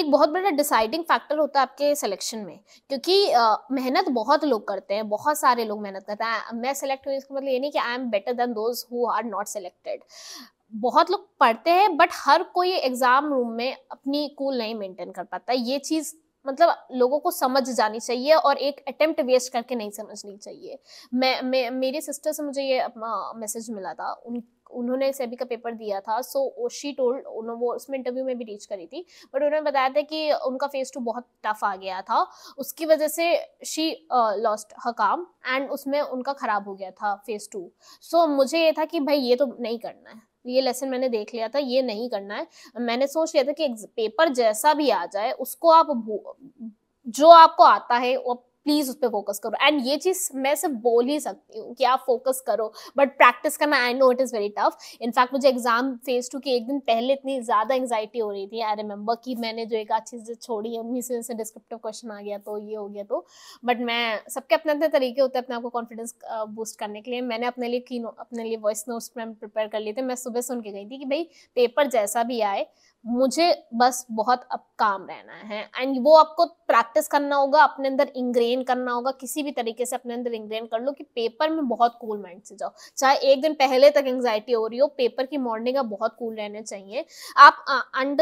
एक बहुत बड़ा डिसाइडिंग फैक्टर होता है आपके सिलेक्शन में क्योंकि मेहनत बहुत लोग करते हैं बहुत सारे लोग मेहनत करते हैं मैं सेलेक्ट हुई इसका मतलब ये नहीं कि I am better than those who are not selected बहुत लोग पढ़ते हैं बट हर कोई एग्जाम रूम में अपनी कूल नहीं मेंटेन कर पाता ये चीज़ मतलब लोगों को समझ जानी चाहिए और एक अटेम्प्ट वेस्ट करके नहीं समझनी चाहिए मैं, मे, मेरी सिस्टर से मुझे ये मैसेज मिला था उन उन्होंने सेबी का पेपर दिया था सो शी टोल्ड उन्होंने वो उसमें इंटरव्यू में भी रीच करी थी बट उन्होंने बताया था कि उनका फेस टू बहुत टफ आ गया था उसकी वजह से शी लॉस्ट हर काम एंड उसमें उनका ख़राब हो गया था फेस टू सो मुझे ये था कि भाई ये तो नहीं करना है ये लेसन मैंने देख लिया था ये नहीं करना है मैंने सोच लिया था कि पेपर जैसा भी आ जाए उसको आप जो आपको आता है वो प्लीज उस पर फोकस करो एंड ये चीज मैं सिर्फ बोल ही सकती हूँ कि आप फोकस करो बट प्रैक्टिस करना I know it is very tough in fact मुझे एग्जाम फेज टू की एक दिन पहले इतनी ज़्यादा एंगजाइटी हो रही थी आई रिमेंबर कि मैंने जो एक अच्छी चीज छोड़ी है उन्हीं से डिस्क्रिप्टिव क्वेश्चन आ गया तो ये हो गया तो बट मैं सबके अपने अपने तरीके होते हैं अपने आपको कॉन्फिडेंस बूस्ट करने के लिए मैंने अपने लिए की अपने लिए वॉइस नोट्स प्रिपेयर कर लिए थे मैं सुबह सुन के गई थी कि भाई पेपर जैसा भी आए मुझे बस बहुत अब काम रहना है एंड वो आपको प्रैक्टिस करना होगा अपने अंदर इंग्रेन करना होगा किसी भी तरीके से अपने अंदर इंग्रेन कर लो कि पेपर में बहुत कूल cool माइंड से जाओ चाहे एक दिन पहले तक एंग्जाइटी हो रही हो पेपर की मॉर्निंग आप बहुत कूल cool रहने चाहिए आप एंड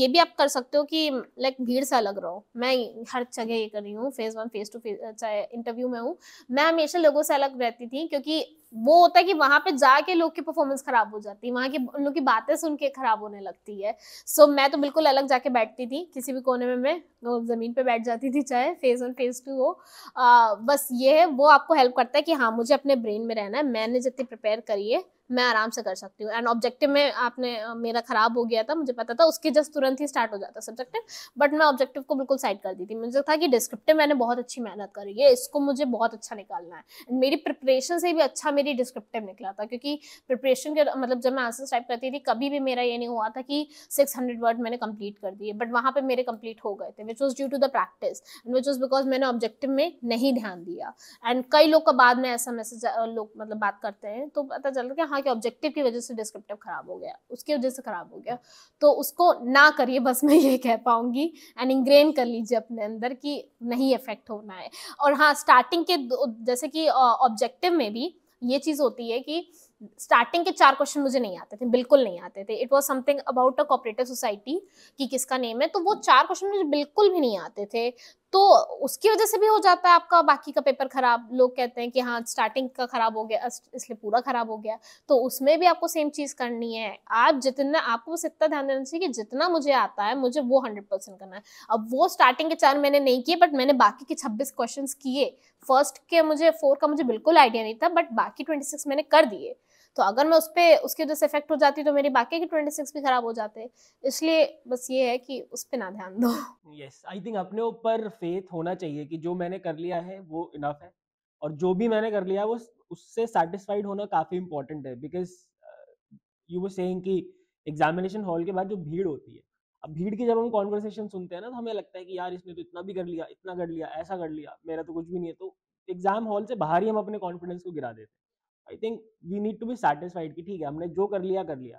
ये भी आप कर सकते हो कि लाइक भीड़ सा लग रहा हो मैं हर जगह ये कर रही हूँ phase one phase two phase चाहे इंटरव्यू में हूँ मैं हमेशा लोगों से अलग रहती थी क्योंकि वो होता है कि वहां पे जाके लोग की परफॉर्मेंस खराब हो जाती है वहां की उन लोग की बातें सुन के खराब होने लगती है सो so, मैं तो बिल्कुल अलग जाके बैठती थी किसी भी कोने में मैं जमीन पे बैठ जाती थी चाहे फेज वन फेज टू हो आ, बस ये है वो आपको हेल्प करता है कि हाँ मुझे अपने ब्रेन में रहना है मैंने जितनी प्रिपेयर करी है मैं आराम से कर सकती हूँ एंड ऑब्जेक्टिव में आपने मेरा खराब हो गया था मुझे पता था उसके जस्ट तुरंत ही स्टार्ट हो जाता सब्जेक्टिव बट मैं ऑब्जेक्टिव को बिल्कुल साइड कर दी थी मुझे था कि डिस्क्रिप्टिव मैंने बहुत अच्छी मेहनत करी है इसको मुझे बहुत अच्छा निकालना है मेरी प्रिपरेशन से भी अच्छा मेरी डिस्क्रिप्टिव निकला था क्योंकि प्रिपरेशन के मतलब जब मैं आंसर टाइप करती थी कभी भी मेरा ये नहीं हुआ था कि सिक्स हंड्रेड वर्ड मैंने कंप्लीट कर दिए बट वहाँ पर मेरे कंप्लीट हो गए थे which was due to the practice and which was because मैंने ऑब्जेक्टिव में नहीं ध्यान दिया एंड कई लोग का बाद में ऐसा मैसेज लोग मतलब बात करते हैं तो पता चल रहा कि हाँ वहाँ के ऑब्जेक्टिव की वजह से डिस्क्रिप्टिव खराब हो गया उसकी वजह से खराब हो गया तो उसको ना करिए बस मैं ये कह पाऊंगी एंड इंग्रेन कर लीजिए अपने अंदर कि नहीं इफेक्ट होना है और हाँ स्टार्टिंग के जैसे कि ऑब्जेक्टिव में भी ये चीज़ होती है कि स्टार्टिंग के चार क्वेश्चन मुझे नहीं आते थे बिल्कुल नहीं आते थे it was something about a cooperative society कि किसका नेम है तो वो चार क्वेश्चन मुझे बिल्कुल भी नहीं आते थे तो उसकी वजह से भी हो जाता है आपका बाकी का पेपर खराब लोग कहते हैं कि हाँ स्टार्टिंग का खराब हो गया इसलिए पूरा खराब हो गया तो उसमें भी आपको सेम चीज करनी है आप जितना आपको बस इतना ध्यान देना चाहिए कि जितना मुझे आता है मुझे वो हंड्रेड परसेंट करना है अब वो स्टार्टिंग के चार मैंने नहीं किए बट मैंने बाकी के छब्बीस क्वेश्चन किए फर्स्ट के मुझे फोर का मुझे बिल्कुल आइडिया नहीं था बट बाकी ट्वेंटी सिक्स मैंने कर दिए तो अगर मैं उस पर उसके वजह से इफेक्ट हो जाती तो मेरी बाकी के ट्वेंटी सिक्स भी खराब हो जाते इसलिए बस ये है कि उस पर ना ध्यान दो यस आई थिंक अपने ऊपर फेथ होना चाहिए कि जो मैंने कर लिया है वो इनफ है और जो भी मैंने कर लिया वो उससे सेटिस्फाइड होना काफ़ी इंपॉर्टेंट है बिकॉज यू वो सेइंग कि एग्जामिनेशन हॉल के बाद जो भीड़ होती है अब भीड़ की जब हम कॉन्वर्सेशन सुनते हैं ना तो हमें लगता है कि यार इसने तो इतना भी कर लिया इतना कर लिया ऐसा कर लिया मेरा तो कुछ भी नहीं है तो एग्जाम हॉल से बाहर ही हम अपने कॉन्फिडेंस को गिरा देते हैं I think we need to be satisfied कि ठीक है हमने जो कर लिया कर लिया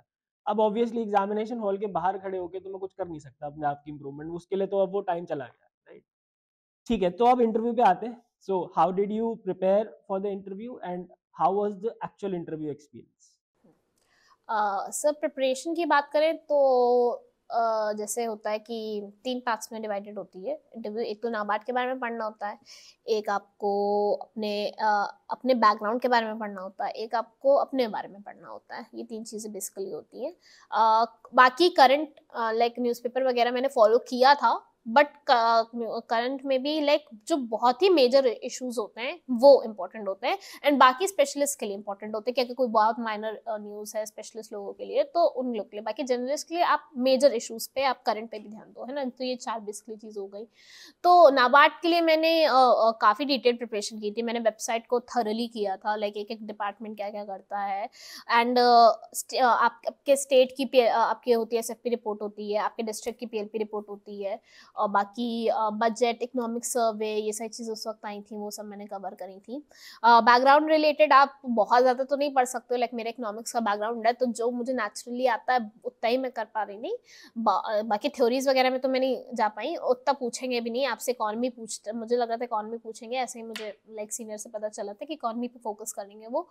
अब ऑब्वियसली एग्जामिनेशन हॉल के बाहर खड़े होकर तो मैं कुछ कर नहीं सकता अपने आप की इम्प्रूवमेंट उसके लिए तो अब वो टाइम चला गया राइट ठीक है तो अब इंटरव्यू पे आते हैं so how did you prepare for the interview and how was the actual interview experience sir preparation की बात करें तो जैसे होता है कि तीन पार्ट्स में डिवाइडेड होती है इंटरव्यू एक तो नाबार्ड के बारे में पढ़ना होता है एक आपको अपने अपने बैकग्राउंड के बारे में पढ़ना होता है एक आपको अपने बारे में पढ़ना होता है ये तीन चीज़ें बेसिकली होती हैं बाकी करंट लाइक न्यूज़पेपर वगैरह मैंने फॉलो किया था बट करंट में भी लाइक like, जो बहुत ही मेजर इश्यूज होते हैं वो इंपॉर्टेंट होते हैं एंड बाकी स्पेशलिस्ट के लिए इंपॉर्टेंट होते हैं क्योंकि कोई बहुत माइनर न्यूज है स्पेशलिस्ट लोगों के लिए तो उन लोग के लिए बाकी जर्नलिस्ट के लिए आप मेजर इशूज पे आप करंट पे भी ध्यान दो है ना तो ये चार बेसिकली चीज हो गई तो नाबार्ड के लिए मैंने काफ़ी डिटेल प्रिपरेशन की थी मैंने वेबसाइट को थरली किया था लाइक एक एक डिपार्टमेंट क्या क्या करता है एंड आपके स्टेट की आपकी होती है एस रिपोर्ट होती है आपके डिस्ट्रिक्ट की पी रिपोर्ट होती है और बाकी बजट इकोनॉमिक सर्वे ये सारी चीज़ उस वक्त आई थी वो सब मैंने कवर करी थी बैकग्राउंड रिलेटेड आप बहुत ज़्यादा तो नहीं पढ़ सकते हो लाइक मेरा इकोनॉमिक्स का बैकग्राउंड है तो जो मुझे नेचुरली आता है उतना ही मैं कर पा रही नहीं बा, बाकी थ्योरीज वगैरह में तो मैं नहीं जा पाई उतना पूछेंगे भी नहीं आपसे इकॉनमी पूछते मुझे लग रहा था इकॉनमी पूछेंगे ऐसे ही मुझे लाइक सीनियर से पता चला था कि इकॉनमी पर फोकस करेंगे वो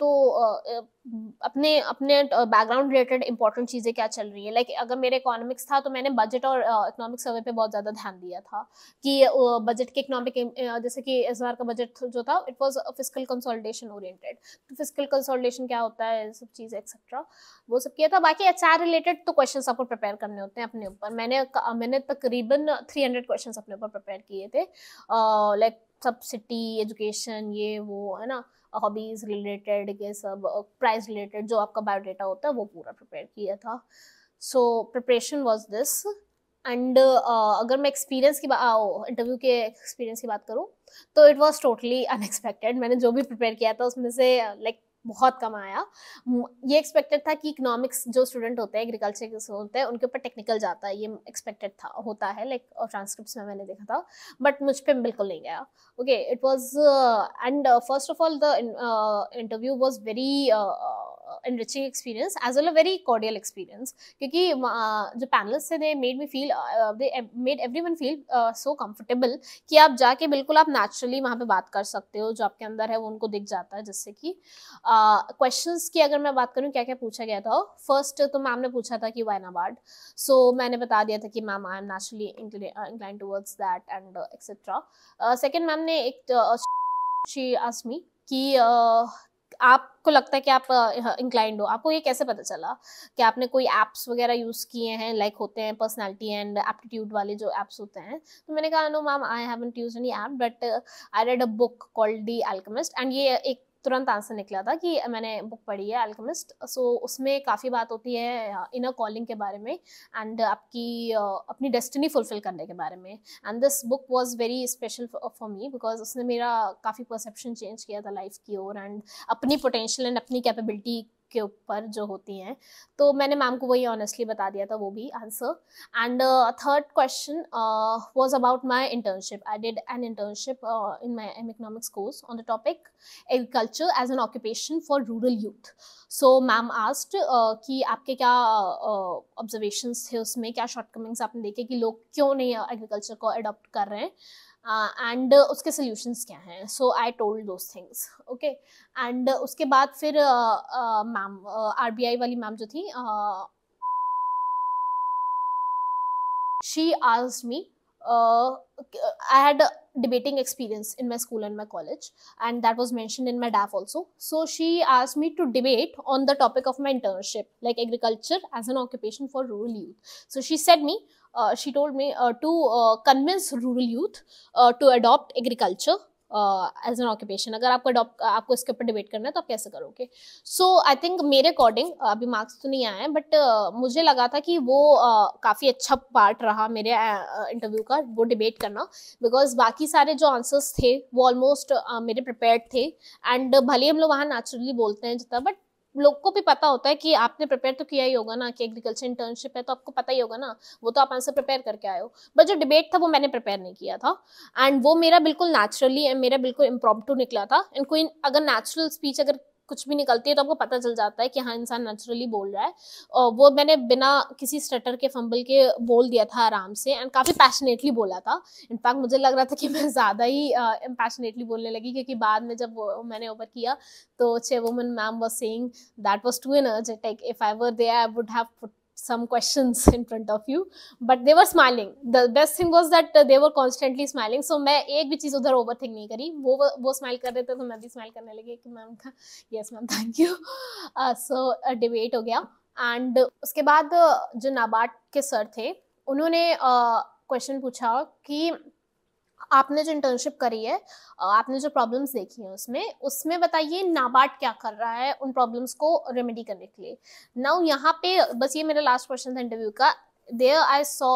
तो अपने अपने बैकग्राउंड रिलेटेड इंपॉर्टेंट चीज़ें क्या चल रही है लाइक अगर मेरे इकोनॉमिक्स था तो मैंने बजट और इकोनॉमिक्स इकोनॉमिक सर्वे पे बहुत ज़्यादा ध्यान दिया था कि बजट के इकोनॉमिक जैसे कि इस बार का बजट जो था it was fiscal consolidation oriented तो फिजिकल कंसोलिडेशन क्या होता है सब चीज़ एक्सेट्रा वो सब किया था बाकी एच रिलेटेड तो क्वेश्चन आपको प्रिपेयर करने होते हैं अपने ऊपर मैंने मैंने तकरीबन थ्री हंड्रेड क्वेश्चन अपने ऊपर प्रिपेयर किए थे लाइक सब सिटी एजुकेशन ये वो है ना हॉबीज़ रिलेटेड के सब प्राइस रिलेटेड जो आपका बायोडाटा होता है वो पूरा प्रिपेयर किया था so preparation was this and uh, अगर मैं एक्सपीरियंस की इंटरव्यू के एक्सपीरियंस की बात करूँ तो इट वॉज टोटली अनएक्सपेक्टेड मैंने जो भी प्रिपेयर किया था उसमें से लाइक like, बहुत कम आया ये एक्सपेक्टेड था कि इकोनॉमिक्स जो स्टूडेंट होते हैं एग्रीकल्चर के होते हैं उनके ऊपर टेक्निकल जाता है ये एक्सपेक्टेड था होता है लाइक और ट्रांसक्रिप्ट में मैंने देखा था बट मुझ पर बिल्कुल नहीं गया okay it was and first of all the interview was very enriching experience as well a very cordial experience क्योंकि जो पैनलिस्ट थे they made me feel they made everyone feel so comfortable कि आप जाके बिल्कुल आप नेचुरली वहाँ पे बात कर सकते हो जो आपके अंदर है वो उनको दिख जाता है जिससे कि क्वेश्चन uh, की अगर मैं बात करूँ क्या क्या पूछा गया था फर्स्ट तो मैम ने पूछा था कि वाई नाबार्ड सो मैंने बता दिया था कि ma'am I am naturally incline towards that and etcetera second ma'am ने एक शी uh, आस्मी कि uh, आपको लगता है कि आप इंक्लाइंड हो आपको ये कैसे पता चला कि आपने कोई ऐप्स वगैरह यूज़ किए हैं लाइक होते हैं पर्सनालिटी एंड एप्टीट्यूड वाले जो एप्स होते हैं तो मैंने कहा no ma'am I haven't use any app but I read a book called the Alchemist एंड ये एक तुरंत आंसर निकला था कि मैंने बुक पढ़ी है एल्कमिस्ट सो so, उसमें काफ़ी बात होती है इनर कॉलिंग के बारे में एंड आपकी अपनी डेस्टिनी फुलफिल करने के बारे में and this book was very special for me because उसने मेरा काफ़ी परसेप्शन चेंज किया था लाइफ की ओर एंड अपनी पोटेंशियल एंड अपनी कैपेबिलिटी के ऊपर जो होती हैं तो मैंने मैम को वही ऑनेस्टली बता दिया था वो भी answer and third question was about my internship I did an internship in my M economics course on the topic agriculture as an occupation for rural youth so ma'am asked कि आपके क्या observations uh, थे उसमें क्या shortcomings आपने देखे कि लोग क्यों नहीं एग्रीकल्चर को अडोप्ट कर रहे हैं एंड uh, उसके सोल्यूशंस क्या हैं so I told those things okay and उसके बाद फिर मैम आर बी आई वाली मैम जो थी she asked me I had debating experience in my school and my college and that was mentioned in my daf also so she asked me to debate on the topic of my internship like agriculture as an occupation for rural youth so she said me uh, she told me uh, to uh, convince rural youth uh, to adopt agriculture as an occupation अगर आपको adopt uh, आपको इसके ऊपर debate करना है तो आप कैसे करोगे सो आई थिंक मेरे अकॉर्डिंग अभी मार्क्स तो नहीं आए हैं बट uh, मुझे लगा था कि वो uh, काफ़ी अच्छा पार्ट रहा मेरे इंटरव्यू uh, का वो डिबेट करना बिकॉज बाकी सारे जो आंसर्स थे वो ऑलमोस्ट मेरे प्रिपेयर थे एंड भले ही हम लोग वहाँ नेचुरली बोलते हैं जितना बट लोग को भी पता होता है कि आपने प्रिपेयर तो किया ही होगा ना कि एग्रीकल्चर इंटर्नशिप है तो आपको पता ही होगा ना वो तो आप आंसर प्रिपेयर करके आए हो बट जो डिबेट था वो मैंने प्रिपेयर नहीं किया था एंड वो मेरा बिल्कुल नेचुरली मेरा बिल्कुल इम्प्रॉम्प्टू निकला था एंड कोई अगर नेचुरल स्पीच अगर कुछ भी निकलती है तो आपको पता चल जाता है कि हाँ इंसान नेचुरली बोल रहा है और वो मैंने बिना किसी स्टटर के फंबल के बोल दिया था आराम से एंड काफ़ी पैशनेटली बोला था इनफैक्ट मुझे लग रहा था कि मैं ज़्यादा ही पैशनेटली बोलने लगी क्योंकि बाद में जब मैंने ओवर किया तो छे woman ma'am was saying that was too energetic if I were there I would have put some questions in front of you but they were smiling the best thing was that they were constantly smiling so मैं एक भी चीज़ उधर over think नहीं करी वो वो smile कर रहे थे तो मैं भी स्माइल करने लगी कि मैम का yes ma'am uh, so a debate हो गया एंड उसके बाद जो नाबार्ड के सर थे उन्होंने क्वेश्चन uh, पूछा कि आपने जो इंटर्नशिप करी है आपने जो प्रॉब्लम्स देखी हैं उसमें उसमें बताइए नाबार्ड क्या कर रहा है उन प्रॉब्लम्स को रेमेडी करने के लिए नाउ यहाँ पे बस ये मेरा लास्ट क्वेश्चन था इंटरव्यू का देर आई सो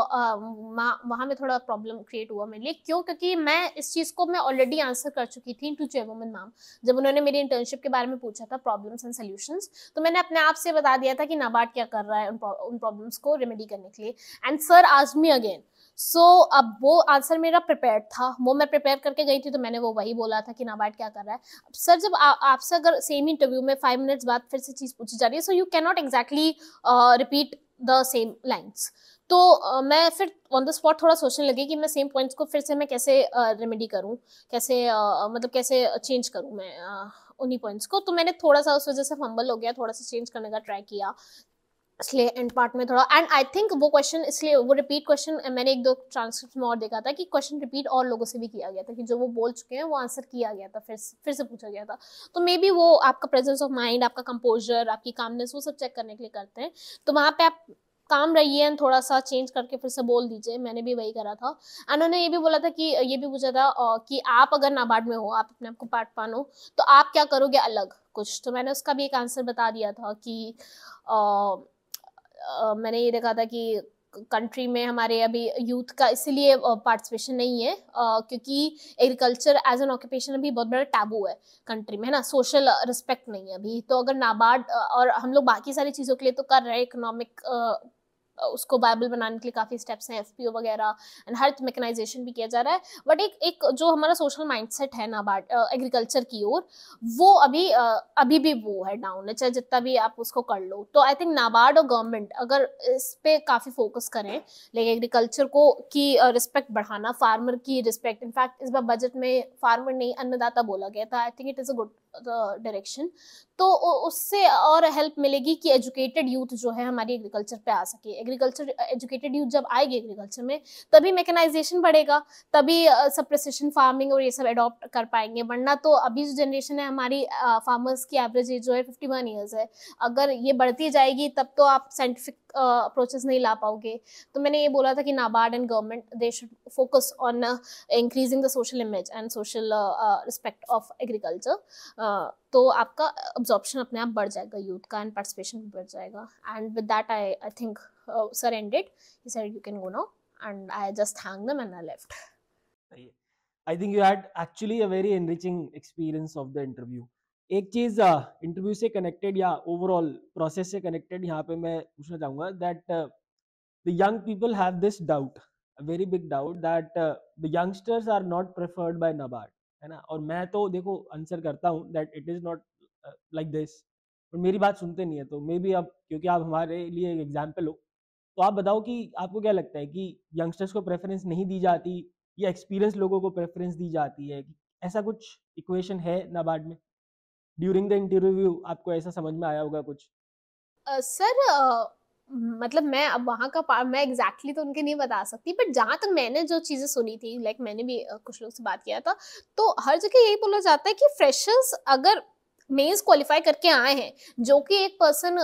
वहाँ में थोड़ा प्रॉब्लम क्रिएट हुआ मेरे लिए क्यों क्योंकि मैं इस चीज़ को मैं ऑलरेडी आंसर कर चुकी थी टू चेवमन मैम जब उन्होंने मेरी इंटर्नशिप के बारे में पूछा था प्रॉब्लम्स एंड सोल्यूशंस तो मैंने अपने आप से बता दिया था कि नाबार्ड क्या कर रहा है उन प्रॉब्लम्स को रेमेडी करने के लिए एंड सर आज मी अगेन सो so, अब वो आंसर मेरा प्रिपेयर था वो मैं प्रिपेयर करके गई थी तो मैंने वो वही बोला था कि नाबार्ड क्या कर रहा है सर जब आपसे अगर सेम इंटरव्यू में फाइव मिनट्स बाद फिर से चीज़ पूछी जा रही है so you can not exactly repeat the same lines तो uh, मैं फिर ऑन द स्पॉट थोड़ा सोचने लगी कि मैं सेम पॉइंट्स को फिर से मैं कैसे रेमेडी uh, करूँ कैसे uh, मतलब कैसे चेंज करूँ मैं uh, उन्हीं पॉइंट्स को तो मैंने थोड़ा सा उस वजह से फंबल हो गया थोड़ा सा चेंज करने का ट्राई किया इसलिए एंड पार्ट में थोड़ा एंड आई थिंक वो क्वेश्चन इसलिए वो रिपीट क्वेश्चन मैंने एक दो ट्रांसक्रिप्ट में और देखा था कि क्वेश्चन रिपीट और लोगों से भी किया गया था कि जो वो बोल चुके हैं वो आंसर किया गया था फिर फिर से पूछा गया था तो मे बी वो आपका प्रेजेंस ऑफ माइंड आपका कंपोजर आपकी कामनेस वो सब चेक करने के लिए करते हैं तो वहाँ पे आप काम रहिए एंड थोड़ा सा चेंज करके फिर से बोल दीजिए मैंने भी वही करा था उन्होंने ये भी बोला था कि ये भी पूछा था कि आप अगर नाबार्ड में हो आप अपने आप को पार्ट पानो तो आप क्या करोगे अलग कुछ तो मैंने उसका भी एक आंसर बता दिया था कि मैंने ये देखा था कि कंट्री में हमारे अभी यूथ का इसीलिए पार्टिसिपेशन नहीं है क्योंकि एग्रीकल्चर एज एन ऑक्यूपेशन अभी बहुत बड़ा टैबू है कंट्री में है ना सोशल रिस्पेक्ट नहीं है अभी तो अगर नाबार्ड और हम लोग बाकी सारी चीज़ों के लिए तो कर रहे हैं इकोनॉमिक उसको बाइबल बनाने के लिए काफ़ी स्टेप्स हैं एफ वगैरह एंड हर मेकनाइजेशन भी किया जा रहा है बट एक एक जो हमारा सोशल माइंडसेट है नाबार्ड एग्रीकल्चर की ओर वो अभी uh, अभी भी वो है डाउन है चाहे जितना भी आप उसको कर लो तो आई थिंक नाबार्ड और गवर्नमेंट अगर इस पर काफ़ी फोकस करें लाइक एग्रीकल्चर को की रिस्पेक्ट बढ़ाना फार्मर की रिस्पेक्ट इनफैक्ट इस बार बजट में फार्मर नहीं अन्नदाता बोला गया था I think it is a good direction तो उससे और हेल्प मिलेगी कि एजुकेटेड यूथ जो है हमारी एग्रीकल्चर पे आ सके एग्रीकल्चर एजुकेटेड यूथ जब आएगी एग्रीकल्चर में तभी मैकेनाइजेशन बढ़ेगा तभी uh, सब प्रसिशन फार्मिंग और ये सब एडॉप्ट कर पाएंगे वरना तो अभी जो जनरेशन है हमारी फार्मर्स uh, की एवरेज एज जो है फिफ्टी वन ईयर्स है अगर ये बढ़ती जाएगी तब तो आप साइंटिफिक अप्रोचेस uh, नहीं ला पाओगे तो मैंने ये बोला था कि NABARD and government they should focus on increasing the social image and social respect of agriculture तो आपका ऑब्जॉर्प्शन अपने आप बढ़ जाएगा यूथ का एंड पार्टिसिपेशन बढ़ जाएगा and with that I I think uh, oh, ended He said, You can go now. And I just thanked them and I left. I think you had actually a very enriching experience of the interview. एक चीज interview uh, से connected या overall process से connected यहाँ पे मैं पूछना चाहूंगा that the young people have this doubt very big doubt that the youngsters are not preferred by NABARD है ना और मैं तो देखो आंसर करता हूँ that it is not like this मेरी बात सुनते नहीं है तो मे बी अब क्योंकि आप हमारे लिए एक एग्जाम्पल हो तो आप बताओ कि आपको क्या लगता है कि यंगस्टर्स को प्रेफरेंस नहीं दी जाती या एक्सपीरियंस लोगों को प्रेफरेंस दी जाती है ऐसा कुछ इक्वेशन है नाबार्ड में ड्यूरिंग द इंटरव्यू आपको ऐसा समझ में आया होगा कुछ सर uh, uh, मतलब मैं अब वहाँ का मैं एग्जैक्टली exactly तो उनके नहीं बता सकती बट जहाँ तक मैंने जो चीज़ें सुनी थी लाइक like मैंने भी uh, कुछ लोग से बात किया था तो हर जगह यही बोला जाता है कि फ्रेशर्स अगर मेंस क्वालिफाई करके आए हैं जो कि एक पर्सन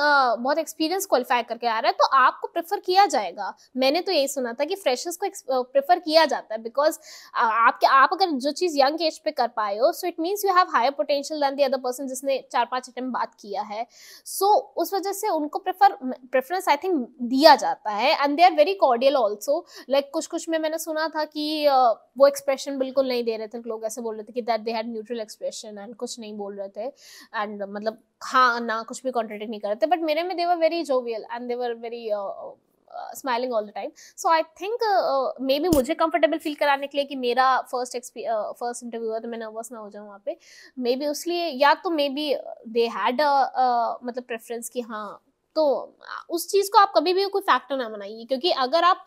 बहुत एक्सपीरियंस क्वालिफाई करके आ रहा है तो आपको प्रेफर किया जाएगा मैंने तो यही सुना था कि फ्रेशर्स को प्रेफर किया जाता है बिकॉज आपके आप अगर जो चीज़ यंग एज पे कर पाए हो so it means you have higher potential than the other person जिसने चार पाँच अटैम्प बात किया है सो so, उस वजह से उनको प्रेफर प्रेफरेंस आई थिंक दिया जाता है and they are very cordial also like कुछ कुछ में मैंने सुना था कि वो एक्सप्रेशन बिल्कुल नहीं दे रहे थे लोग ऐसे बोल रहे थे कि that they had neutral expression and कुछ नहीं बोल रहे थे एंड मतलब हाँ ना कुछ भी कॉन्ट्रेडिक्ट नहीं करते बट मेरे में they were very jovial and they were very smiling all the time so I think maybe मुझे कंफर्टेबल फील कराने के लिए कि मेरा फर्स्ट एक्सपी फर्स्ट इंटरव्यू है तो मैं नर्वस ना हो जाऊँ वहाँ पे मे बी उस लिए या तो मे बी दे हैड मतलब प्रेफरेंस कि हाँ तो उस चीज को आप कभी भी कोई फैक्टर ना बनाइए क्योंकि अगर आप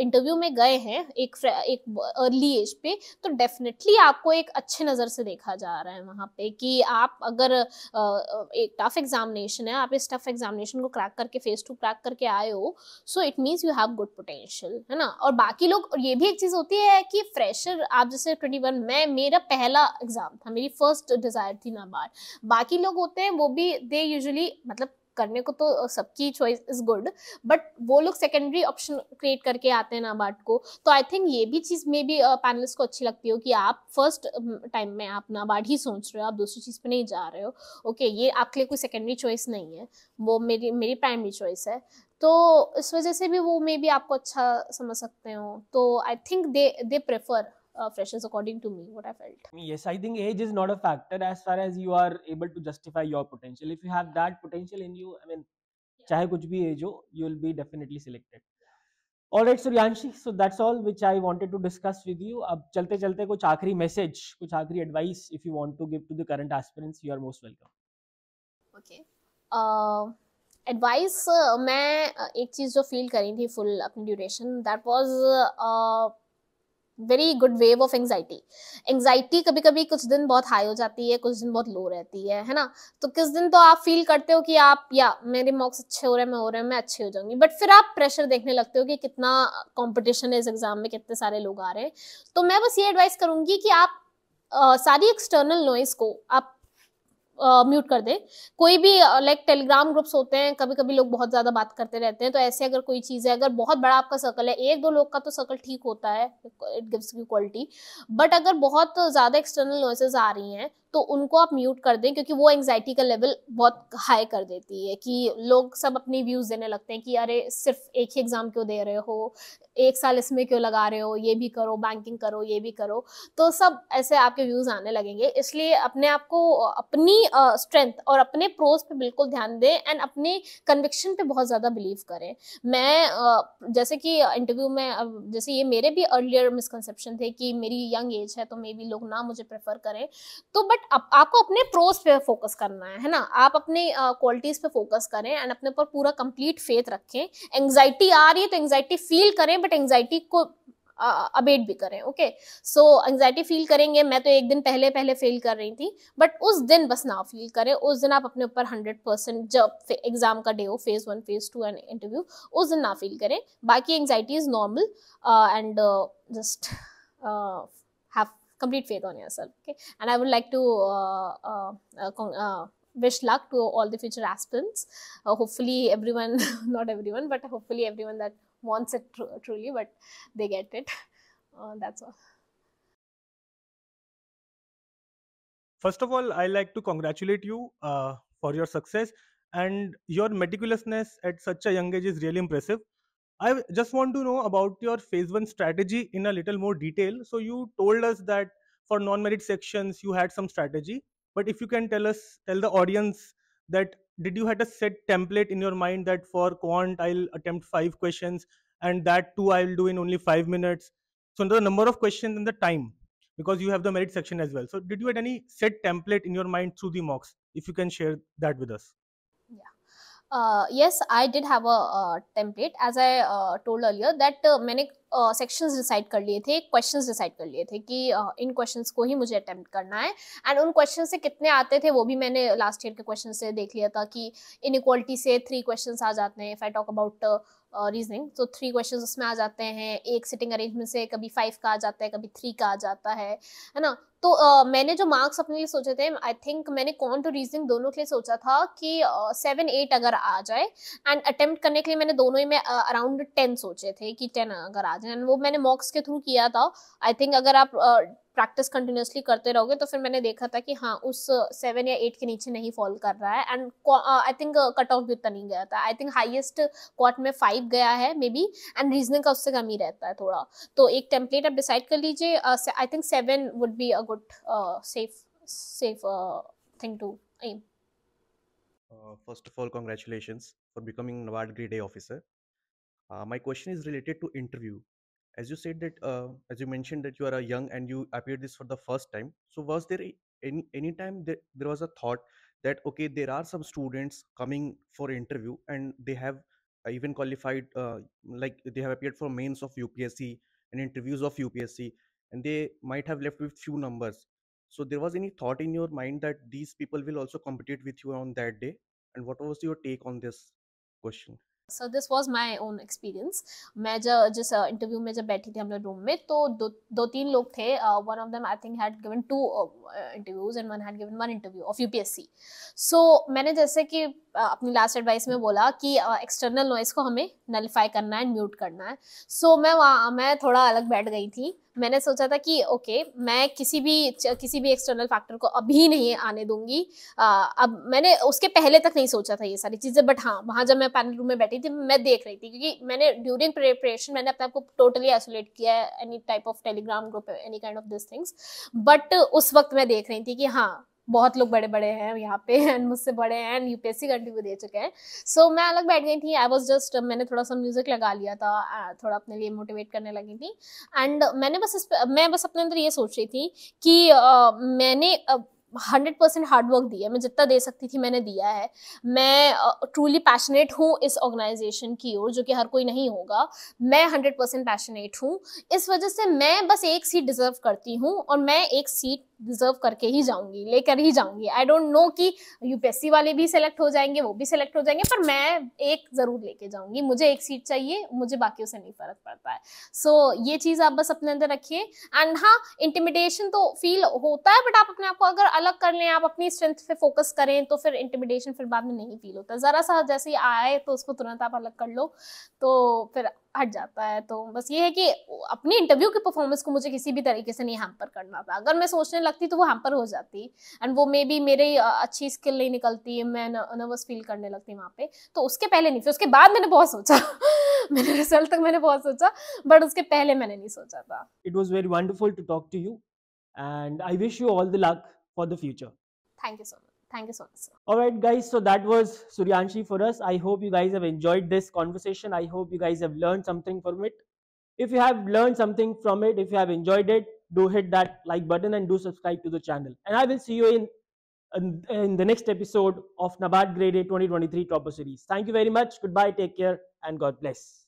इंटरव्यू में गए हैं एक एक अर्ली एज पे तो डेफिनेटली आपको एक अच्छे नजर से देखा जा रहा है वहां पे कि आप अगर आ, एक टफ एग्जामिनेशन है आप इस टफ एग्जामिनेशन को क्रैक करके फेस टू क्रैक करके आए हो so it means you have good potential है ना और बाकी लोग और ये भी एक चीज होती है कि फ्रेशर आप जैसे ट्वेंटी वन मैं मेरा पहला एग्जाम था मेरी फर्स्ट डिजायर थी बार बाकी लोग होते हैं वो भी दे यूजली मतलब करने को तो सबकी चॉइस इज गुड बट वो लोग सेकेंडरी ऑप्शन क्रिएट करके आते हैं नाबार्ड को तो आई थिंक ये भी चीज़ मे भी पैनलिस्ट को अच्छी लगती हो कि आप फर्स्ट टाइम में आप नाबार्ड ही सोच रहे हो आप दूसरी चीज़ पर नहीं जा रहे हो ओके ये आपके लिए कोई सेकेंडरी चॉइस नहीं है वो मेरी मेरी प्राइमरी चॉइस है तो इस वजह से भी वो मे भी आपको अच्छा समझ सकते हो तो I think they they prefer uh, freshers according to me what i felt yes i think age is not a factor as far as you are able to justify your potential if you have that potential in you i mean yeah. chahe kuch bhi age ho you will be definitely selected All right, Suryanshi. So that's all which I wanted to discuss with you. अब चलते चलते कुछ आखिरी message कुछ आखिरी advice if you want to give to the current aspirants you are most welcome okay advice मैं एक चीज़ जो फील करी थी फुल अपनी duration that was very good wave of anxiety anxiety कभी कभी कुछ दिन बहुत हाई हो जाती है कुछ दिन बहुत लो रहती है है ना तो किस दिन तो आप फील करते हो कि आप या मेरे मार्क्स अच्छे हो रहे हैं मैं हो रहे हैं मैं अच्छी हो जाऊंगी बट फिर आप प्रेशर देखने लगते हो कि कितना कॉम्पिटिशन है इस एग्जाम में कितने सारे लोग आ रहे हैं तो मैं बस ये एडवाइस करूंगी कि आप uh, सारी एक्सटर्नल नॉइज को आप म्यूट कर दे कोई भी लाइक टेलीग्राम ग्रुप्स होते हैं कभी कभी लोग बहुत ज़्यादा बात करते रहते हैं तो ऐसे अगर कोई चीज़ है अगर बहुत बड़ा आपका सर्कल है एक दो लोग का तो सर्कल ठीक होता है it gives you quality but अगर बहुत ज़्यादा एक्सटर्नल नॉइसेज आ रही हैं तो उनको आप म्यूट कर दें क्योंकि वो एंगजाइटी का लेवल बहुत हाई कर देती है कि लोग सब अपनी व्यूज़ देने लगते हैं कि अरे सिर्फ एक ही एग्ज़ाम क्यों दे रहे हो एक साल इसमें क्यों लगा रहे हो ये भी करो बैंकिंग करो ये भी करो तो सब ऐसे आपके व्यूज़ आने लगेंगे इसलिए अपने आप को अपनी स्ट्रेंथ uh, और अपने प्रोज पे बिल्कुल ध्यान दें एंड अपने कन्विक्शन पे बहुत ज़्यादा बिलीव करें मैं uh, जैसे कि इंटरव्यू में जैसे ये मेरे भी अर्लियर मिसकनसेप्शन थे कि मेरी यंग एज है तो मे बी लोग ना मुझे प्रेफर करें तो बट बट आप, आपको अपने प्रोज पे फोकस करना है है ना आप अपने क्वालिटीज uh, पे फोकस करें एंड अपने ऊपर पूरा कंप्लीट फेथ रखें एंगजाइटी आ रही है तो एंगजाइटी फील करें बट एंगजाइटी को अबेट uh, भी करें ओके सो एंगजाइटी फील करेंगे मैं तो एक दिन पहले पहले फील कर रही थी बट उस दिन बस ना फील करें उस दिन आप अपने ऊपर हंड्रेड परसेंट जब एग्जाम का डे हो phase one phase two and interview उस दिन ना फील करें बाकी anxiety is normal and just complete faith on yourself. Okay, and I would like to uh, uh, uh, wish luck to all the future aspirants. hopefully, everyone, [laughs] not everyone, but hopefully everyone that wants it tr truly, but they get it. that's all. first of all i like to congratulate you uh, for your success and your meticulousness at such a young age is really impressive I just want to know about your phase one strategy in a little more detail. So you told us that for non-merit sections you had some strategy, but if you can tell us, tell the audience that did you had a set template in your mind that for quant I'll attempt five questions and that too I'll do in only five minutes. So the number of questions and the time because you have the merit section as well. So did you had any set template in your mind through the mocks? If you can share that with us. uh, yes i did have a uh, template as i uh, told earlier that uh, मैंने sections uh, decide कर लिए थे questions decide कर लिए थे कि uh, इन questions को ही मुझे अटेम्प्ट करना है एंड उन क्वेश्चन से कितने आते थे वो भी मैंने लास्ट ईयर के क्वेश्चन से देख लिया था कि इनक्वालिटी से थ्री क्वेश्चन आ जाते हैं if I talk about reasoning तो थ्री क्वेश्चन उसमें आ जाते हैं एक सिटिंग अरेंजमेंट से कभी फाइव का आ जाता है कभी थ्री का आ जाता है है ना तो uh, मैंने जो मार्क्स अपने लिए सोचे थे आई थिंक मैंने कौन टू रीजनिंग दोनों के लिए सोचा था कि सेवन uh, एट अगर आ जाए एंड अटेम्प्ट करने के लिए मैंने दोनों ही में अराउंड uh, टेन सोचे थे कि टेन अगर आ जाए एंड वो मैंने मॉक्स के थ्रू किया था आई थिंक अगर आप uh, प्रैक्टिस कंटिन्यूसली करते रहोगे तो फिर मैंने देखा था कि हाँ उस सेवन या एट के नीचे नहीं फॉल कर रहा है and I think cut off भी उतना नहीं गया था आई थिंक हाइएस्ट क्वार्ट में फाइव गया है मे बी एंड रीजनिंग का उससे कम ही रहता है थोड़ा तो एक टेम्पलेट आप डिसाइड कर लीजिए I think seven would be a good safe safe thing to um first of all congratulations for becoming Nawad Grade A officer Uh, question is related to interview as you said that uh, as you mentioned that you are a young and you appeared this for the first time so was there any any time there, there was a thought that okay there are some students coming for interview and they have uh, even qualified uh, like they have appeared for mains of upsc and interviews of upsc and they might have left with few numbers so there was any thought in your mind that these people will also compete with you on that day and what was your take on this question so this was my own experience मैं जब जिस interview uh, में जब बैठी थी हम लोग room में तो दो तीन लोग थे one of them I think had given two interviews and one had given one interview of C so मैंने जैसे कि uh, अपनी लास्ट एडवाइस में बोला कि एक्सटर्नल uh, नॉइस को हमें नलीफाई करना है म्यूट करना है सो मैं वहाँ मैं थोड़ा अलग बैठ गई थी मैंने सोचा था कि ओके मैं किसी भी किसी भी एक्सटर्नल फैक्टर को अभी नहीं आने दूंगी आ, अब मैंने उसके पहले तक नहीं सोचा था ये सारी चीज़ें बट हाँ वहाँ जब मैं पैनल रूम में बैठी थी मैं देख रही थी क्योंकि मैंने ड्यूरिंग प्रिपरेशन मैंने अपने आप को टोटली आइसोलेट किया है any type of Telegram group any kind of this things but उस वक्त मैं देख रही थी कि हाँ बहुत लोग बड़े बड़े हैं यहाँ पे [laughs] एंड मुझसे बड़े हैं एंड यूपीएससी कंट्रीब्यू दे चुके हैं सो so, मैं अलग बैठ गई थी आई वॉज जस्ट मैंने थोड़ा सा म्यूज़िक लगा लिया था थोड़ा अपने लिए मोटिवेट करने लगी थी एंड मैंने बस इस मैं बस अपने अंदर ये सोच रही थी कि uh, मैंने uh, हंड्रेड परसेंट हार्डवर्क दिया मैं जितना दे सकती थी मैंने दिया है मैं ट्रूली पैशनेट हूँ इस ऑर्गेनाइजेशन की ओर जो कि हर कोई नहीं होगा मैं हंड्रेड परसेंट पैशनेट हूँ इस वजह से मैं बस एक सीट डिजर्व करती हूँ और मैं एक सीट डिजर्व करके ही जाऊंगी लेकर ही जाऊंगी आई डोंट नो कि यूपीएससी वाले भी सिलेक्ट हो जाएंगे वो भी सिलेक्ट हो जाएंगे पर मैं एक ज़रूर लेके जाऊंगी मुझे एक सीट चाहिए मुझे बाकी से नहीं फ़र्क पड़ता है सो so, ये चीज़ आप बस अपने अंदर रखिए एंड हाँ इंटिमिडेशन तो फील होता है बट आप अपने आप को अगर अलग कर लें आप अपनी स्ट्रेंथ पे फोकस करें तो फिर इंटिमिडेशन फिर बाद में नहीं फील होता ज़रा सा जैसे आए तो उसको तुरंत आप अलग कर लो तो फिर हट जाता है तो बस ये है कि अपनी इंटरव्यू की परफॉर्मेंस को मुझे किसी भी तरीके से नहीं हैम्पर करना था अगर मैं सोचने लगती तो वो हैम्पर हो जाती एंड वो मे बी मेरे अच्छी स्किल नहीं निकलती मैं नर्वस फील करने लगती वहाँ पे तो उसके पहले नहीं फिर उसके बाद मैंने बहुत सोचा [laughs] मैंने रिजल्ट तक मैंने बहुत सोचा बट उसके पहले मैंने नहीं सोचा था it was very wonderful to talk to you and I wish you all the luck for the future thank you so much Thank you so much. Sir. All right, guys. So that was Suryanshi for us. I hope you guys have enjoyed this conversation. I hope you guys have learned something from it. If you have learned something from it, if you have enjoyed it, do hit that like button and do subscribe to the channel. And I will see you in in, the next episode of Nabard Grade A 2023 Topper Series. Thank you very much. Goodbye. Take care and God bless.